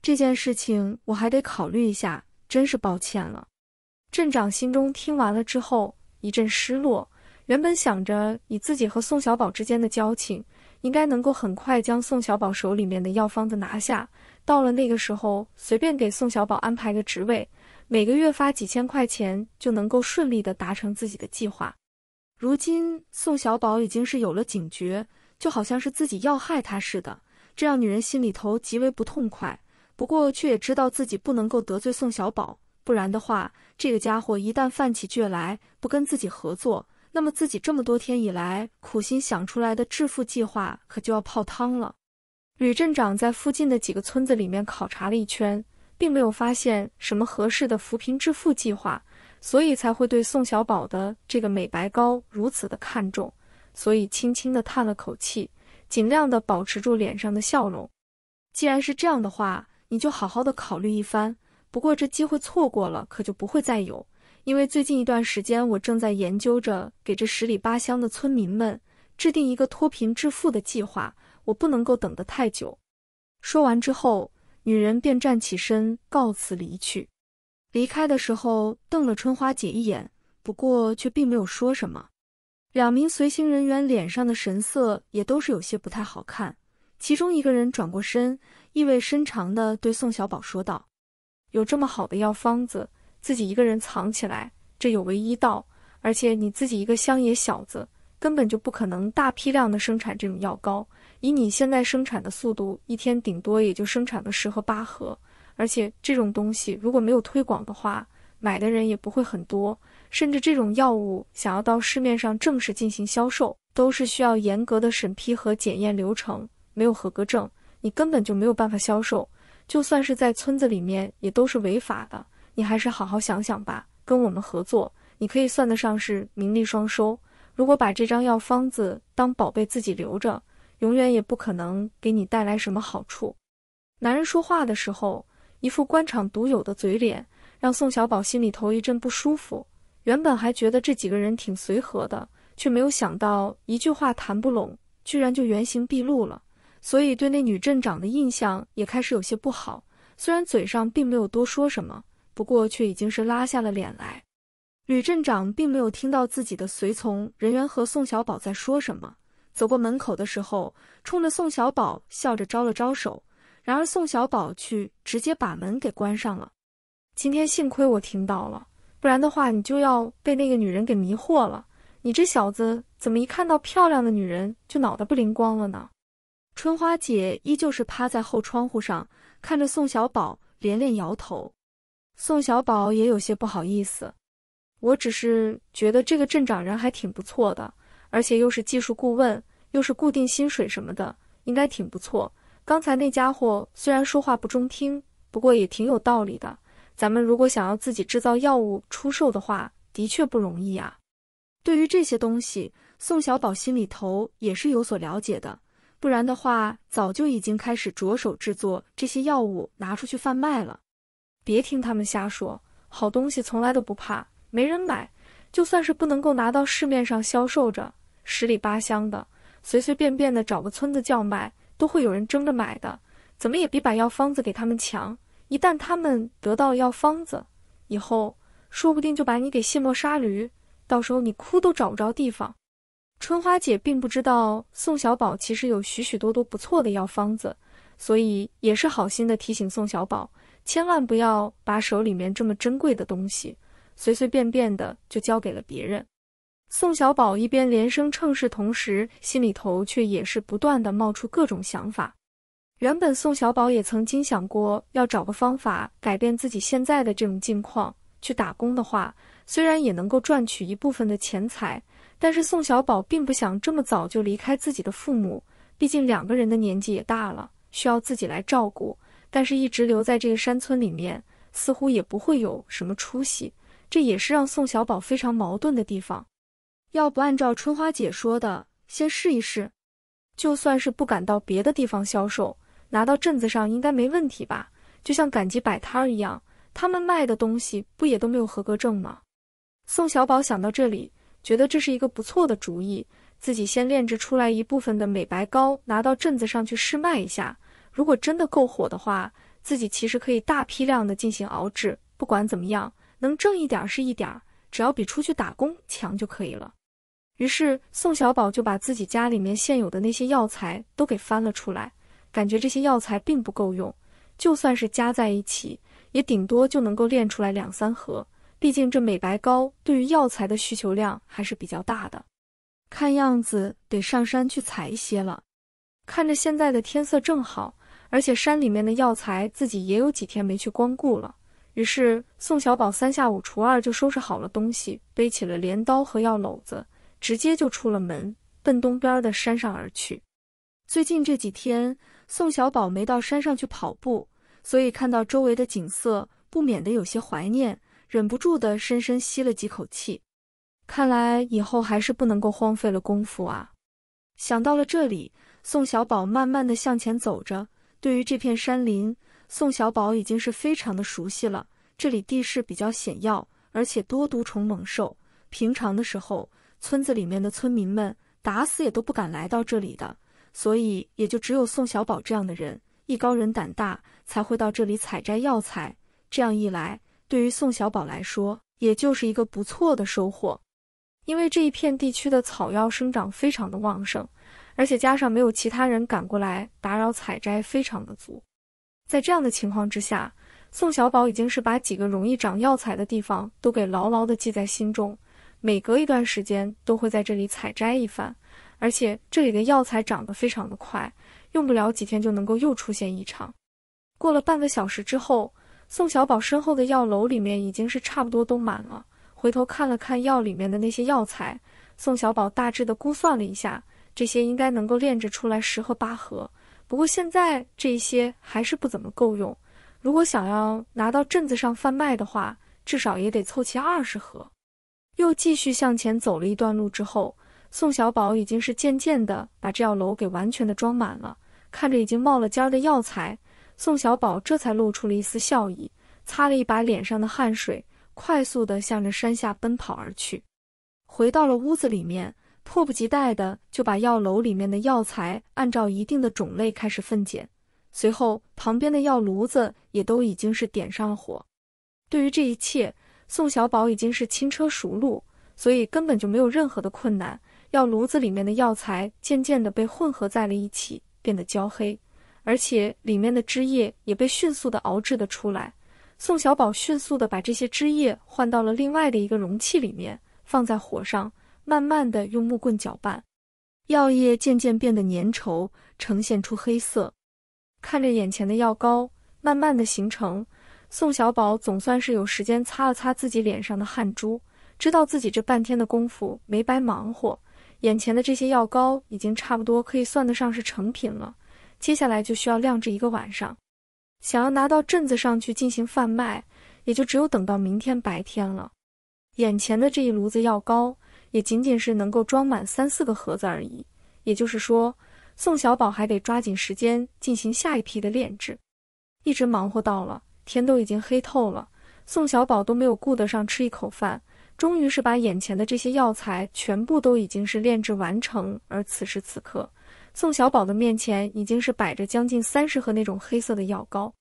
这件事情我还得考虑一下，真是抱歉了。镇长心中听完了之后，一阵失落。原本想着以自己和宋小宝之间的交情，应该能够很快将宋小宝手里面的药方子拿下。到了那个时候，随便给宋小宝安排个职位，每个月发几千块钱，就能够顺利的达成自己的计划。如今宋小宝已经是有了警觉，就好像是自己要害他似的，这让女人心里头极为不痛快。不过却也知道自己不能够得罪宋小宝，不然的话，这个家伙一旦犯起倔来，不跟自己合作。那么自己这么多天以来苦心想出来的致富计划可就要泡汤了。吕镇长在附近的几个村子里面考察了一圈，并没有发现什么合适的扶贫致富计划，所以才会对宋小宝的这个美白膏如此的看重，所以轻轻的叹了口气，尽量的保持住脸上的笑容。既然是这样的话，你就好好的考虑一番。不过这机会错过了，可就不会再有。因为最近一段时间，我正在研究着给这十里八乡的村民们制定一个脱贫致富的计划，我不能够等得太久。说完之后，女人便站起身告辞离去。离开的时候，瞪了春花姐一眼，不过却并没有说什么。两名随行人员脸上的神色也都是有些不太好看。其中一个人转过身，意味深长地对宋小宝说道：“有这么好的药方子。”自己一个人藏起来，这有违医道。而且你自己一个乡野小子，根本就不可能大批量的生产这种药膏。以你现在生产的速度，一天顶多也就生产个十盒八盒。而且这种东西如果没有推广的话，买的人也不会很多。甚至这种药物想要到市面上正式进行销售，都是需要严格的审批和检验流程，没有合格证，你根本就没有办法销售。就算是在村子里面，也都是违法的。你还是好好想想吧，跟我们合作，你可以算得上是名利双收。如果把这张药方子当宝贝自己留着，永远也不可能给你带来什么好处。男人说话的时候，一副官场独有的嘴脸，让宋小宝心里头一阵不舒服。原本还觉得这几个人挺随和的，却没有想到一句话谈不拢，居然就原形毕露了。所以对那女镇长的印象也开始有些不好，虽然嘴上并没有多说什么。不过却已经是拉下了脸来。吕镇长并没有听到自己的随从人员和宋小宝在说什么。走过门口的时候，冲着宋小宝笑着招了招手。然而宋小宝却直接把门给关上了。今天幸亏我听到了，不然的话你就要被那个女人给迷惑了。你这小子怎么一看到漂亮的女人就脑袋不灵光了呢？春花姐依旧是趴在后窗户上看着宋小宝，连连摇头。宋小宝也有些不好意思，我只是觉得这个镇长人还挺不错的，而且又是技术顾问，又是固定薪水什么的，应该挺不错。刚才那家伙虽然说话不中听，不过也挺有道理的。咱们如果想要自己制造药物出售的话，的确不容易啊。对于这些东西，宋小宝心里头也是有所了解的，不然的话早就已经开始着手制作这些药物，拿出去贩卖了。别听他们瞎说，好东西从来都不怕没人买，就算是不能够拿到市面上销售着，十里八乡的，随随便便的找个村子叫卖，都会有人争着买的。怎么也比把药方子给他们强。一旦他们得到药方子，以后说不定就把你给卸磨杀驴，到时候你哭都找不着地方。春花姐并不知道宋小宝其实有许许多多不错的药方子，所以也是好心的提醒宋小宝。千万不要把手里面这么珍贵的东西随随便便的就交给了别人。宋小宝一边连声称是，同时心里头却也是不断的冒出各种想法。原本宋小宝也曾经想过要找个方法改变自己现在的这种境况，去打工的话，虽然也能够赚取一部分的钱财，但是宋小宝并不想这么早就离开自己的父母，毕竟两个人的年纪也大了，需要自己来照顾。但是，一直留在这个山村里面，似乎也不会有什么出息。这也是让宋小宝非常矛盾的地方。要不按照春花姐说的，先试一试。就算是不敢到别的地方销售，拿到镇子上应该没问题吧？就像赶集摆摊儿一样，他们卖的东西不也都没有合格证吗？宋小宝想到这里，觉得这是一个不错的主意。自己先炼制出来一部分的美白膏，拿到镇子上去试卖一下。如果真的够火的话，自己其实可以大批量的进行熬制。不管怎么样，能挣一点是一点，只要比出去打工强就可以了。于是宋小宝就把自己家里面现有的那些药材都给翻了出来，感觉这些药材并不够用，就算是加在一起，也顶多就能够炼出来两三盒。毕竟这美白膏对于药材的需求量还是比较大的，看样子得上山去采一些了。看着现在的天色正好。而且山里面的药材自己也有几天没去光顾了，于是宋小宝三下五除二就收拾好了东西，背起了镰刀和药篓子，直接就出了门，奔东边的山上而去。最近这几天，宋小宝没到山上去跑步，所以看到周围的景色，不免得有些怀念，忍不住的深深吸了几口气。看来以后还是不能够荒废了功夫啊！想到了这里，宋小宝慢慢的向前走着。对于这片山林，宋小宝已经是非常的熟悉了。这里地势比较险要，而且多毒虫猛兽。平常的时候，村子里面的村民们打死也都不敢来到这里的，所以也就只有宋小宝这样的人，艺高人胆大，才会到这里采摘药材。这样一来，对于宋小宝来说，也就是一个不错的收获，因为这一片地区的草药生长非常的旺盛。而且加上没有其他人赶过来打扰采摘，非常的足。在这样的情况之下，宋小宝已经是把几个容易长药材的地方都给牢牢的记在心中，每隔一段时间都会在这里采摘一番。而且这里的药材长得非常的快，用不了几天就能够又出现异常。过了半个小时之后，宋小宝身后的药楼里面已经是差不多都满了。回头看了看药里面的那些药材，宋小宝大致的估算了一下。这些应该能够炼制出来十盒八盒，不过现在这些还是不怎么够用。如果想要拿到镇子上贩卖的话，至少也得凑齐二十盒。又继续向前走了一段路之后，宋小宝已经是渐渐的把这药篓给完全的装满了。看着已经冒了尖儿的药材，宋小宝这才露出了一丝笑意，擦了一把脸上的汗水，快速的向着山下奔跑而去。回到了屋子里面。迫不及待的就把药楼里面的药材按照一定的种类开始分拣，随后旁边的药炉子也都已经是点上了火。对于这一切，宋小宝已经是轻车熟路，所以根本就没有任何的困难。药炉子里面的药材渐渐的被混合在了一起，变得焦黑，而且里面的汁液也被迅速的熬制的出来。宋小宝迅速的把这些汁液换到了另外的一个容器里面，放在火上。慢慢的用木棍搅拌，药液渐渐变得粘稠，呈现出黑色。看着眼前的药膏慢慢的形成，宋小宝总算是有时间擦了擦自己脸上的汗珠，知道自己这半天的功夫没白忙活。眼前的这些药膏已经差不多可以算得上是成品了，接下来就需要晾制一个晚上。想要拿到镇子上去进行贩卖，也就只有等到明天白天了。眼前的这一炉子药膏。也仅仅是能够装满三四个盒子而已，也就是说，宋小宝还得抓紧时间进行下一批的炼制。一直忙活到了天都已经黑透了，宋小宝都没有顾得上吃一口饭。终于是把眼前的这些药材全部都已经是炼制完成，而此时此刻，宋小宝的面前已经是摆着将近三十盒那种黑色的药膏。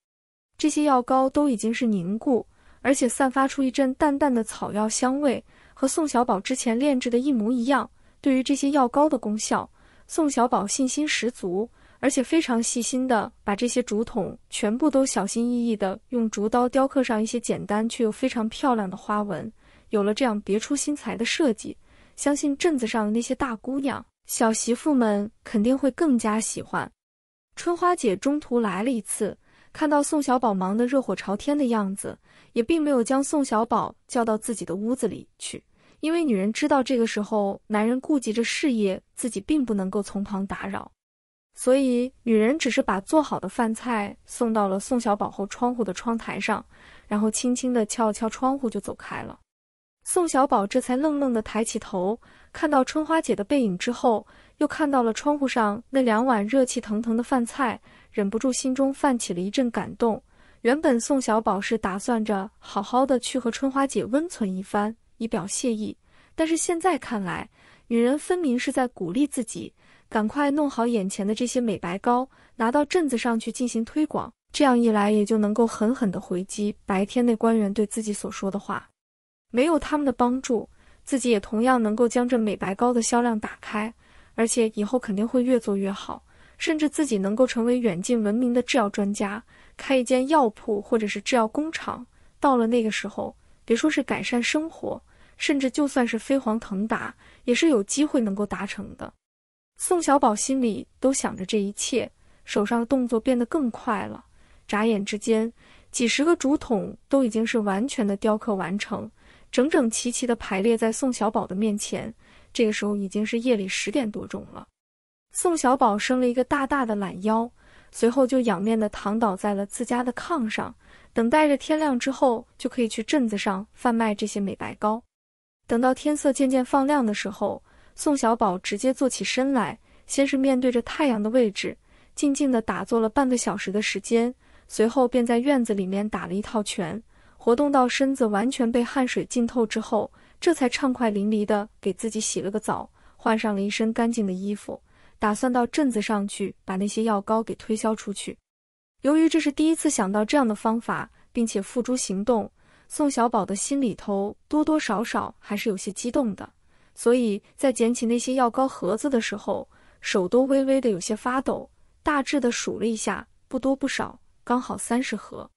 这些药膏都已经是凝固，而且散发出一阵淡淡的草药香味。和宋小宝之前炼制的一模一样。对于这些药膏的功效，宋小宝信心十足，而且非常细心的把这些竹筒全部都小心翼翼的用竹刀雕刻上一些简单却又非常漂亮的花纹。有了这样别出心裁的设计，相信镇子上的那些大姑娘、小媳妇们肯定会更加喜欢。春花姐中途来了一次，看到宋小宝忙得热火朝天的样子，也并没有将宋小宝叫到自己的屋子里去。因为女人知道这个时候男人顾及着事业，自己并不能够从旁打扰，所以女人只是把做好的饭菜送到了宋小宝后窗户的窗台上，然后轻轻的敲了敲窗户就走开了。宋小宝这才愣愣的抬起头，看到春花姐的背影之后，又看到了窗户上那两碗热气腾腾的饭菜，忍不住心中泛起了一阵感动。原本宋小宝是打算着好好的去和春花姐温存一番。以表谢意，但是现在看来，女人分明是在鼓励自己，赶快弄好眼前的这些美白膏，拿到镇子上去进行推广。这样一来，也就能够狠狠地回击白天那官员对自己所说的话。没有他们的帮助，自己也同样能够将这美白膏的销量打开，而且以后肯定会越做越好，甚至自己能够成为远近闻名的制药专家，开一间药铺或者是制药工厂。到了那个时候。别说是改善生活，甚至就算是飞黄腾达，也是有机会能够达成的。宋小宝心里都想着这一切，手上的动作变得更快了。眨眼之间，几十个竹筒都已经是完全的雕刻完成，整整齐齐的排列在宋小宝的面前。这个时候已经是夜里十点多钟了，宋小宝伸了一个大大的懒腰，随后就仰面的躺倒在了自家的炕上。等待着天亮之后，就可以去镇子上贩卖这些美白膏。等到天色渐渐放亮的时候，宋小宝直接坐起身来，先是面对着太阳的位置，静静地打坐了半个小时的时间，随后便在院子里面打了一套拳，活动到身子完全被汗水浸透之后，这才畅快淋漓的给自己洗了个澡，换上了一身干净的衣服，打算到镇子上去把那些药膏给推销出去。由于这是第一次想到这样的方法，并且付诸行动，宋小宝的心里头多多少少还是有些激动的，所以在捡起那些药膏盒子的时候，手都微微的有些发抖。大致的数了一下，不多不少，刚好三十盒。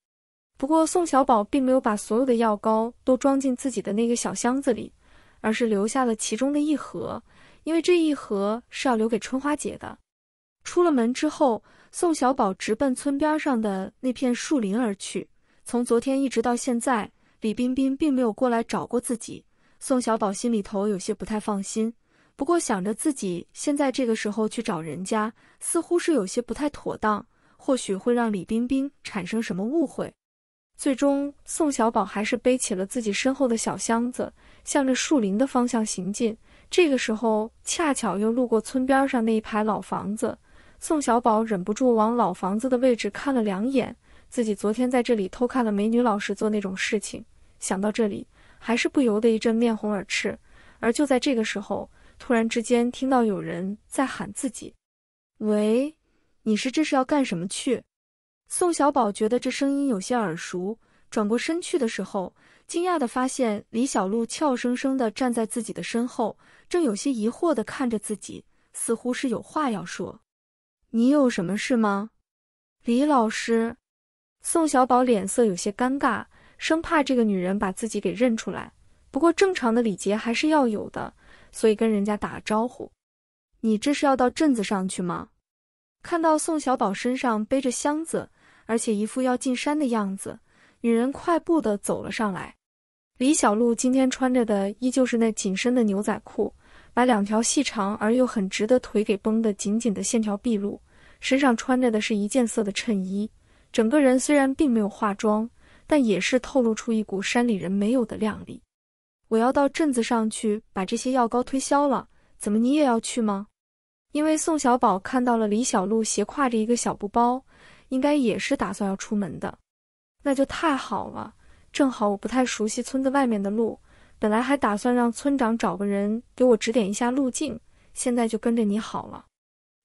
不过宋小宝并没有把所有的药膏都装进自己的那个小箱子里，而是留下了其中的一盒，因为这一盒是要留给春花姐的。出了门之后，宋小宝直奔村边上的那片树林而去。从昨天一直到现在，李冰冰并没有过来找过自己。宋小宝心里头有些不太放心，不过想着自己现在这个时候去找人家，似乎是有些不太妥当，或许会让李冰冰产生什么误会。最终，宋小宝还是背起了自己身后的小箱子，向着树林的方向行进。这个时候，恰巧又路过村边上那一排老房子。宋小宝忍不住往老房子的位置看了两眼，自己昨天在这里偷看了美女老师做那种事情，想到这里，还是不由得一阵面红耳赤。而就在这个时候，突然之间听到有人在喊自己：“喂，你是这是要干什么去？”宋小宝觉得这声音有些耳熟，转过身去的时候，惊讶地发现李小璐俏生生地站在自己的身后，正有些疑惑地看着自己，似乎是有话要说。你有什么事吗，李老师？宋小宝脸色有些尴尬，生怕这个女人把自己给认出来。不过正常的礼节还是要有的，所以跟人家打招呼。你这是要到镇子上去吗？看到宋小宝身上背着箱子，而且一副要进山的样子，女人快步的走了上来。李小璐今天穿着的依旧是那紧身的牛仔裤。把两条细长而又很直的腿给绷得紧紧的，线条毕露。身上穿着的是一件色的衬衣，整个人虽然并没有化妆，但也是透露出一股山里人没有的靓丽。我要到镇子上去把这些药膏推销了，怎么你也要去吗？因为宋小宝看到了李小璐斜挎着一个小布包，应该也是打算要出门的，那就太好了，正好我不太熟悉村子外面的路。本来还打算让村长找个人给我指点一下路径，现在就跟着你好了。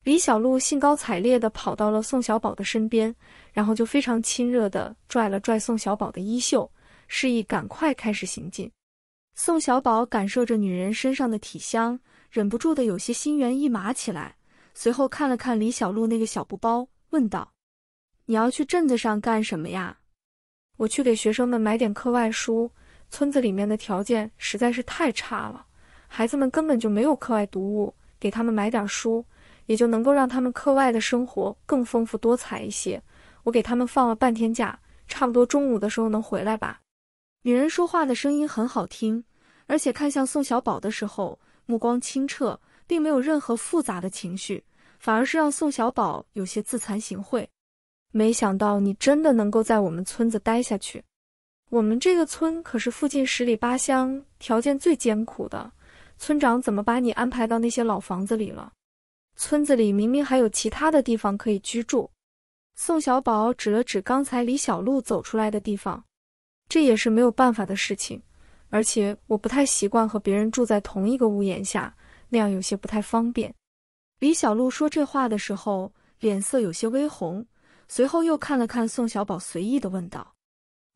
李小璐兴高采烈地跑到了宋小宝的身边，然后就非常亲热地拽了拽宋小宝的衣袖，示意赶快开始行进。宋小宝感受着女人身上的体香，忍不住的有些心猿意马起来，随后看了看李小璐那个小布包，问道：“你要去镇子上干什么呀？”“我去给学生们买点课外书。”村子里面的条件实在是太差了，孩子们根本就没有课外读物，给他们买点书，也就能够让他们课外的生活更丰富多彩一些。我给他们放了半天假，差不多中午的时候能回来吧。女人说话的声音很好听，而且看向宋小宝的时候目光清澈，并没有任何复杂的情绪，反而是让宋小宝有些自惭形秽。没想到你真的能够在我们村子待下去。我们这个村可是附近十里八乡条件最艰苦的，村长怎么把你安排到那些老房子里了？村子里明明还有其他的地方可以居住。宋小宝指了指刚才李小璐走出来的地方，这也是没有办法的事情。而且我不太习惯和别人住在同一个屋檐下，那样有些不太方便。李小璐说这话的时候，脸色有些微红，随后又看了看宋小宝，随意的问道。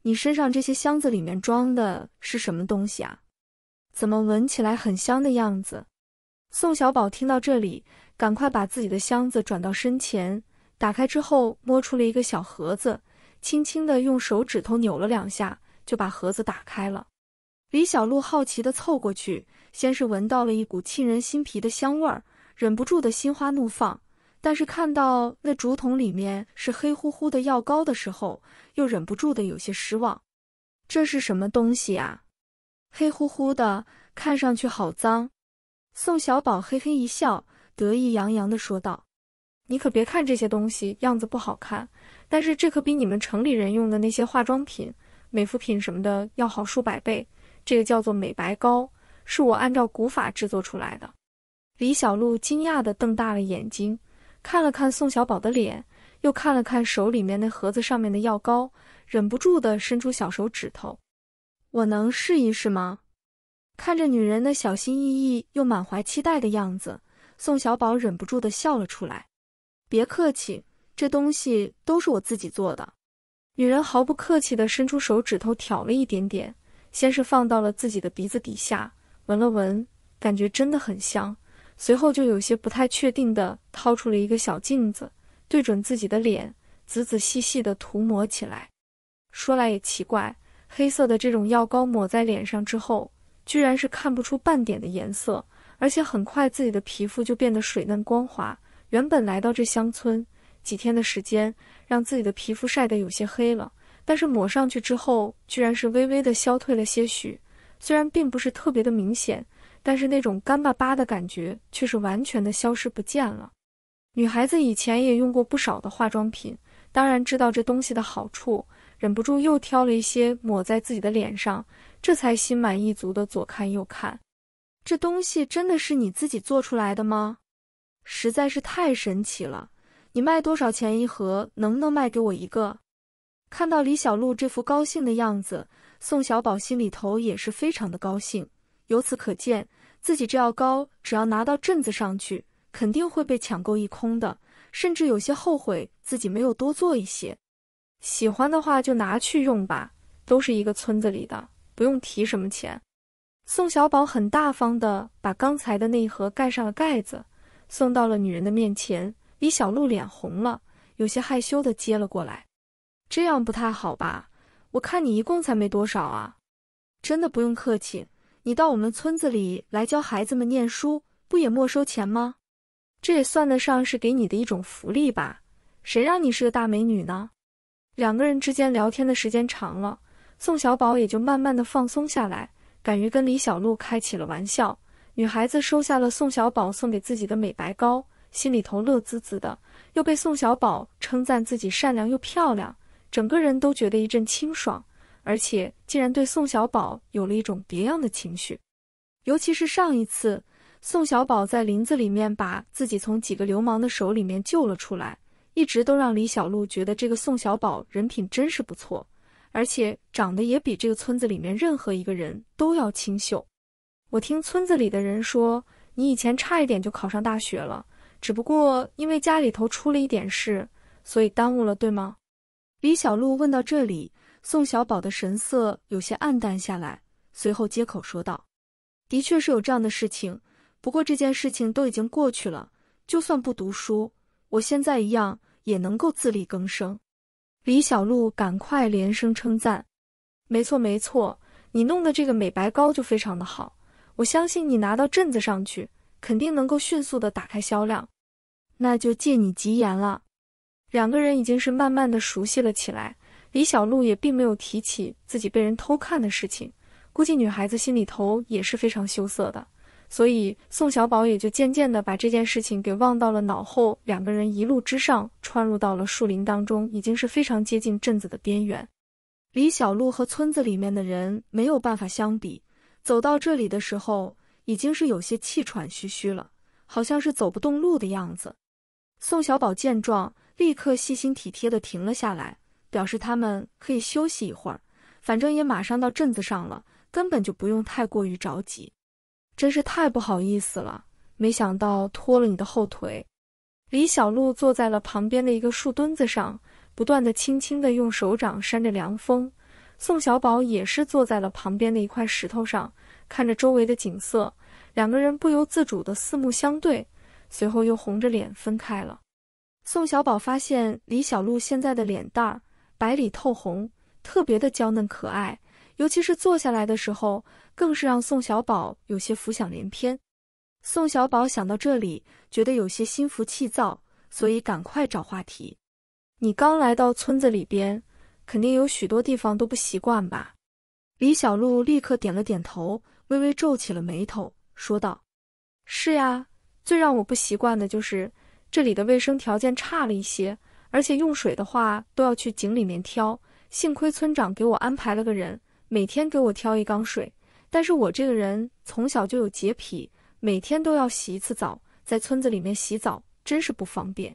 你身上这些箱子里面装的是什么东西啊？怎么闻起来很香的样子？宋小宝听到这里，赶快把自己的箱子转到身前，打开之后摸出了一个小盒子，轻轻的用手指头扭了两下，就把盒子打开了。李小璐好奇的凑过去，先是闻到了一股沁人心脾的香味儿，忍不住的心花怒放。但是看到那竹筒里面是黑乎乎的药膏的时候，又忍不住的有些失望。这是什么东西呀？黑乎乎的，看上去好脏。宋小宝嘿嘿一笑，得意洋洋的说道：“你可别看这些东西样子不好看，但是这可比你们城里人用的那些化妆品、美肤品什么的要好数百倍。这个叫做美白膏，是我按照古法制作出来的。”李小璐惊讶的瞪大了眼睛。看了看宋小宝的脸，又看了看手里面那盒子上面的药膏，忍不住的伸出小手指头：“我能试一试吗？”看着女人那小心翼翼又满怀期待的样子，宋小宝忍不住的笑了出来：“别客气，这东西都是我自己做的。”女人毫不客气的伸出手指头挑了一点点，先是放到了自己的鼻子底下闻了闻，感觉真的很香。随后就有些不太确定的掏出了一个小镜子，对准自己的脸，仔仔细细的涂抹起来。说来也奇怪，黑色的这种药膏抹在脸上之后，居然是看不出半点的颜色，而且很快自己的皮肤就变得水嫩光滑。原本来到这乡村几天的时间，让自己的皮肤晒得有些黑了，但是抹上去之后，居然是微微的消退了些许，虽然并不是特别的明显。但是那种干巴巴的感觉却是完全的消失不见了。女孩子以前也用过不少的化妆品，当然知道这东西的好处，忍不住又挑了一些抹在自己的脸上，这才心满意足的左看右看。这东西真的是你自己做出来的吗？实在是太神奇了！你卖多少钱一盒？能不能卖给我一个？看到李小璐这副高兴的样子，宋小宝心里头也是非常的高兴。由此可见。自己这药膏只要拿到镇子上去，肯定会被抢购一空的，甚至有些后悔自己没有多做一些。喜欢的话就拿去用吧，都是一个村子里的，不用提什么钱。宋小宝很大方的把刚才的那一盒盖上了盖子，送到了女人的面前。李小璐脸红了，有些害羞的接了过来。这样不太好吧？我看你一共才没多少啊，真的不用客气。你到我们村子里来教孩子们念书，不也没收钱吗？这也算得上是给你的一种福利吧。谁让你是个大美女呢？两个人之间聊天的时间长了，宋小宝也就慢慢的放松下来，敢于跟李小璐开起了玩笑。女孩子收下了宋小宝送给自己的美白膏，心里头乐滋滋的，又被宋小宝称赞自己善良又漂亮，整个人都觉得一阵清爽。而且竟然对宋小宝有了一种别样的情绪，尤其是上一次宋小宝在林子里面把自己从几个流氓的手里面救了出来，一直都让李小璐觉得这个宋小宝人品真是不错，而且长得也比这个村子里面任何一个人都要清秀。我听村子里的人说，你以前差一点就考上大学了，只不过因为家里头出了一点事，所以耽误了，对吗？李小璐问到这里。宋小宝的神色有些暗淡下来，随后接口说道：“的确是有这样的事情，不过这件事情都已经过去了。就算不读书，我现在一样也能够自力更生。”李小璐赶快连声称赞：“没错，没错，你弄的这个美白膏就非常的好，我相信你拿到镇子上去，肯定能够迅速的打开销量。”那就借你吉言了。两个人已经是慢慢的熟悉了起来。李小璐也并没有提起自己被人偷看的事情，估计女孩子心里头也是非常羞涩的，所以宋小宝也就渐渐的把这件事情给忘到了脑后。两个人一路之上穿入到了树林当中，已经是非常接近镇子的边缘。李小璐和村子里面的人没有办法相比，走到这里的时候已经是有些气喘吁吁了，好像是走不动路的样子。宋小宝见状，立刻细心体贴的停了下来。表示他们可以休息一会儿，反正也马上到镇子上了，根本就不用太过于着急。真是太不好意思了，没想到拖了你的后腿。李小璐坐在了旁边的一个树墩子上，不断的轻轻的用手掌扇着凉风。宋小宝也是坐在了旁边的一块石头上，看着周围的景色，两个人不由自主的四目相对，随后又红着脸分开了。宋小宝发现李小璐现在的脸蛋儿。白里透红，特别的娇嫩可爱，尤其是坐下来的时候，更是让宋小宝有些浮想联翩。宋小宝想到这里，觉得有些心浮气躁，所以赶快找话题：“你刚来到村子里边，肯定有许多地方都不习惯吧？”李小璐立刻点了点头，微微皱起了眉头，说道：“是呀，最让我不习惯的就是这里的卫生条件差了一些。”而且用水的话都要去井里面挑，幸亏村长给我安排了个人，每天给我挑一缸水。但是我这个人从小就有洁癖，每天都要洗一次澡，在村子里面洗澡真是不方便。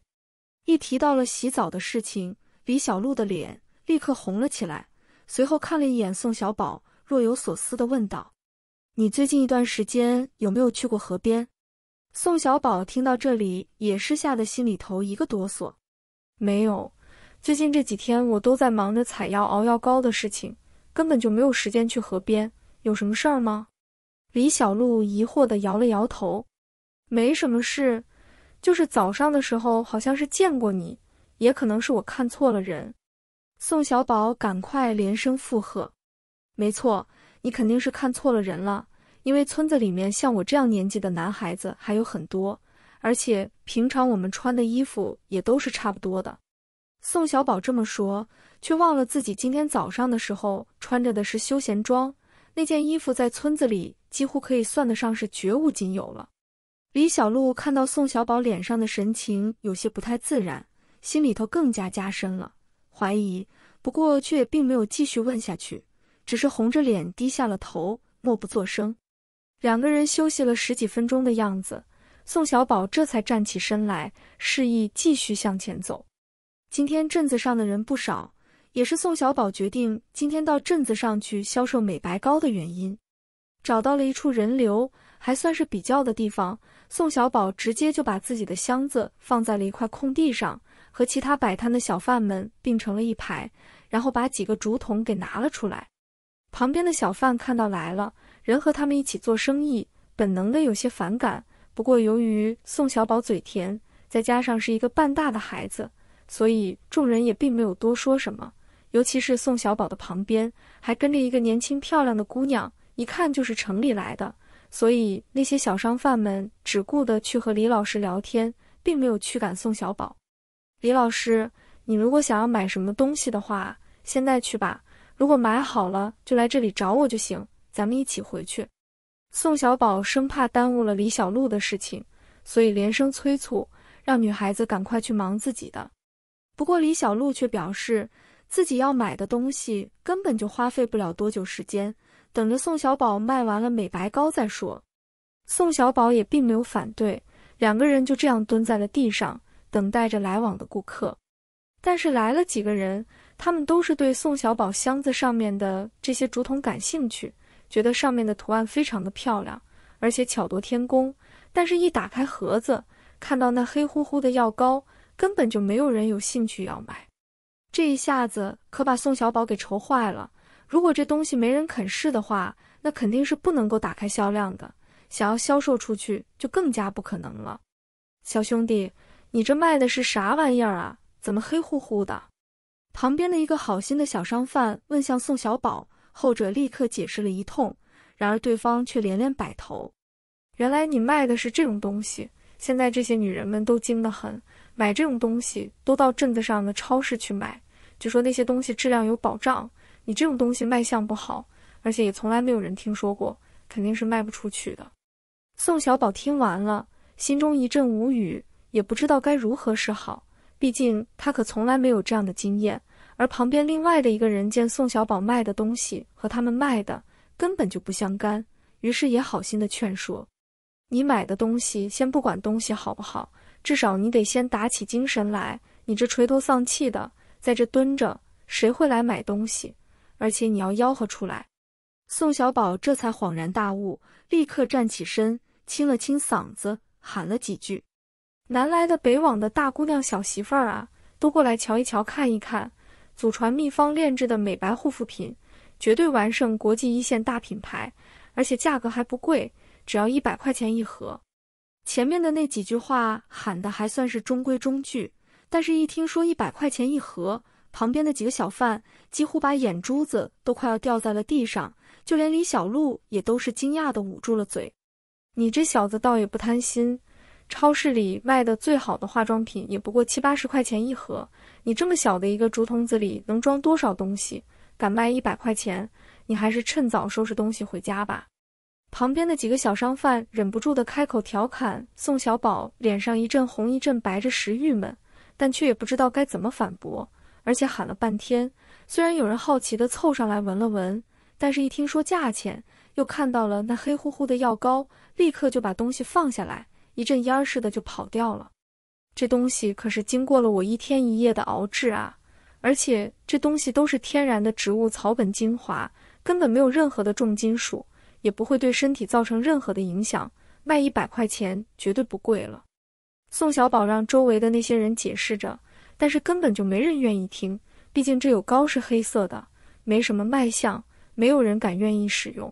一提到了洗澡的事情，李小璐的脸立刻红了起来，随后看了一眼宋小宝，若有所思地问道：“你最近一段时间有没有去过河边？”宋小宝听到这里也是吓得心里头一个哆嗦。没有，最近这几天我都在忙着采药熬药膏的事情，根本就没有时间去河边。有什么事儿吗？李小璐疑惑地摇了摇头。没什么事，就是早上的时候好像是见过你，也可能是我看错了人。宋小宝赶快连声附和。没错，你肯定是看错了人了，因为村子里面像我这样年纪的男孩子还有很多。而且平常我们穿的衣服也都是差不多的。宋小宝这么说，却忘了自己今天早上的时候穿着的是休闲装，那件衣服在村子里几乎可以算得上是绝无仅有了。李小璐看到宋小宝脸上的神情有些不太自然，心里头更加加深了怀疑，不过却也并没有继续问下去，只是红着脸低下了头，默不作声。两个人休息了十几分钟的样子。宋小宝这才站起身来，示意继续向前走。今天镇子上的人不少，也是宋小宝决定今天到镇子上去销售美白膏的原因。找到了一处人流还算是比较的地方，宋小宝直接就把自己的箱子放在了一块空地上，和其他摆摊的小贩们并成了一排，然后把几个竹筒给拿了出来。旁边的小贩看到来了人和他们一起做生意，本能的有些反感。不过，由于宋小宝嘴甜，再加上是一个半大的孩子，所以众人也并没有多说什么。尤其是宋小宝的旁边还跟着一个年轻漂亮的姑娘，一看就是城里来的，所以那些小商贩们只顾得去和李老师聊天，并没有驱赶宋小宝。李老师，你如果想要买什么东西的话，现在去吧。如果买好了，就来这里找我就行，咱们一起回去。宋小宝生怕耽误了李小璐的事情，所以连声催促，让女孩子赶快去忙自己的。不过李小璐却表示，自己要买的东西根本就花费不了多久时间，等着宋小宝卖完了美白膏再说。宋小宝也并没有反对，两个人就这样蹲在了地上，等待着来往的顾客。但是来了几个人，他们都是对宋小宝箱子上面的这些竹筒感兴趣。觉得上面的图案非常的漂亮，而且巧夺天工，但是，一打开盒子，看到那黑乎乎的药膏，根本就没有人有兴趣要买。这一下子可把宋小宝给愁坏了。如果这东西没人肯试的话，那肯定是不能够打开销量的，想要销售出去就更加不可能了。小兄弟，你这卖的是啥玩意儿啊？怎么黑乎乎的？旁边的一个好心的小商贩问向宋小宝。后者立刻解释了一通，然而对方却连连摆头。原来你卖的是这种东西，现在这些女人们都精得很，买这种东西都到镇子上的超市去买，就说那些东西质量有保障。你这种东西卖相不好，而且也从来没有人听说过，肯定是卖不出去的。宋小宝听完了，心中一阵无语，也不知道该如何是好，毕竟他可从来没有这样的经验。而旁边另外的一个人见宋小宝卖的东西和他们卖的根本就不相干，于是也好心的劝说：“你买的东西先不管东西好不好，至少你得先打起精神来。你这垂头丧气的在这蹲着，谁会来买东西？而且你要吆喝出来。”宋小宝这才恍然大悟，立刻站起身，清了清嗓子，喊了几句：“南来的北往的大姑娘、小媳妇儿啊，都过来瞧一瞧，看一看。”祖传秘方炼制的美白护肤品，绝对完胜国际一线大品牌，而且价格还不贵，只要一百块钱一盒。前面的那几句话喊的还算是中规中矩，但是，一听说一百块钱一盒，旁边的几个小贩几乎把眼珠子都快要掉在了地上，就连李小璐也都是惊讶的捂住了嘴。你这小子倒也不贪心，超市里卖的最好的化妆品也不过七八十块钱一盒。你这么小的一个竹筒子里能装多少东西？敢卖一百块钱？你还是趁早收拾东西回家吧。旁边的几个小商贩忍不住的开口调侃，宋小宝脸上一阵红一阵白，着时郁闷，但却也不知道该怎么反驳。而且喊了半天，虽然有人好奇的凑上来闻了闻，但是一听说价钱，又看到了那黑乎乎的药膏，立刻就把东西放下来，一阵烟似的就跑掉了。这东西可是经过了我一天一夜的熬制啊，而且这东西都是天然的植物草本精华，根本没有任何的重金属，也不会对身体造成任何的影响。卖一百块钱绝对不贵了。宋小宝让周围的那些人解释着，但是根本就没人愿意听，毕竟这有膏是黑色的，没什么卖相，没有人敢愿意使用。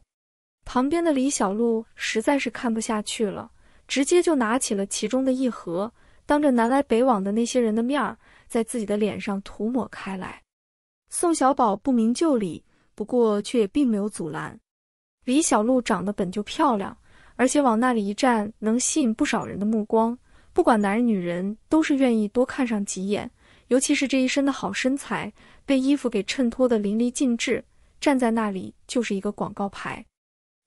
旁边的李小璐实在是看不下去了，直接就拿起了其中的一盒。当着南来北往的那些人的面儿，在自己的脸上涂抹开来。宋小宝不明就里，不过却也并没有阻拦。李小璐长得本就漂亮，而且往那里一站，能吸引不少人的目光。不管男人女人，都是愿意多看上几眼。尤其是这一身的好身材，被衣服给衬托的淋漓尽致，站在那里就是一个广告牌。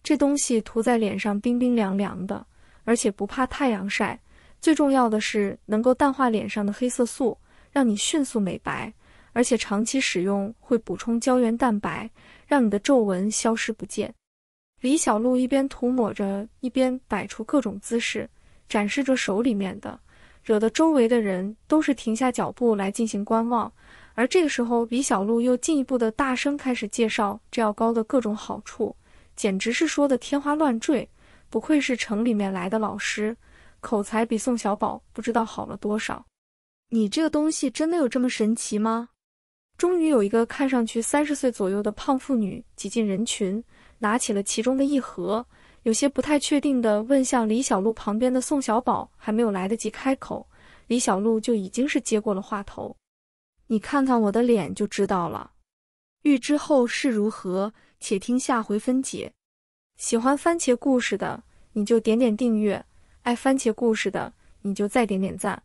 这东西涂在脸上，冰冰凉凉的，而且不怕太阳晒。最重要的是能够淡化脸上的黑色素，让你迅速美白，而且长期使用会补充胶原蛋白，让你的皱纹消失不见。李小璐一边涂抹着，一边摆出各种姿势，展示着手里面的，惹得周围的人都是停下脚步来进行观望。而这个时候，李小璐又进一步的大声开始介绍这药膏的各种好处，简直是说的天花乱坠，不愧是城里面来的老师。口才比宋小宝不知道好了多少。你这个东西真的有这么神奇吗？终于有一个看上去三十岁左右的胖妇女挤进人群，拿起了其中的一盒，有些不太确定的问向李小璐旁边的宋小宝。还没有来得及开口，李小璐就已经是接过了话头：“你看看我的脸就知道了。”欲知后事如何，且听下回分解。喜欢番茄故事的，你就点点订阅。爱番茄故事的，你就再点点赞。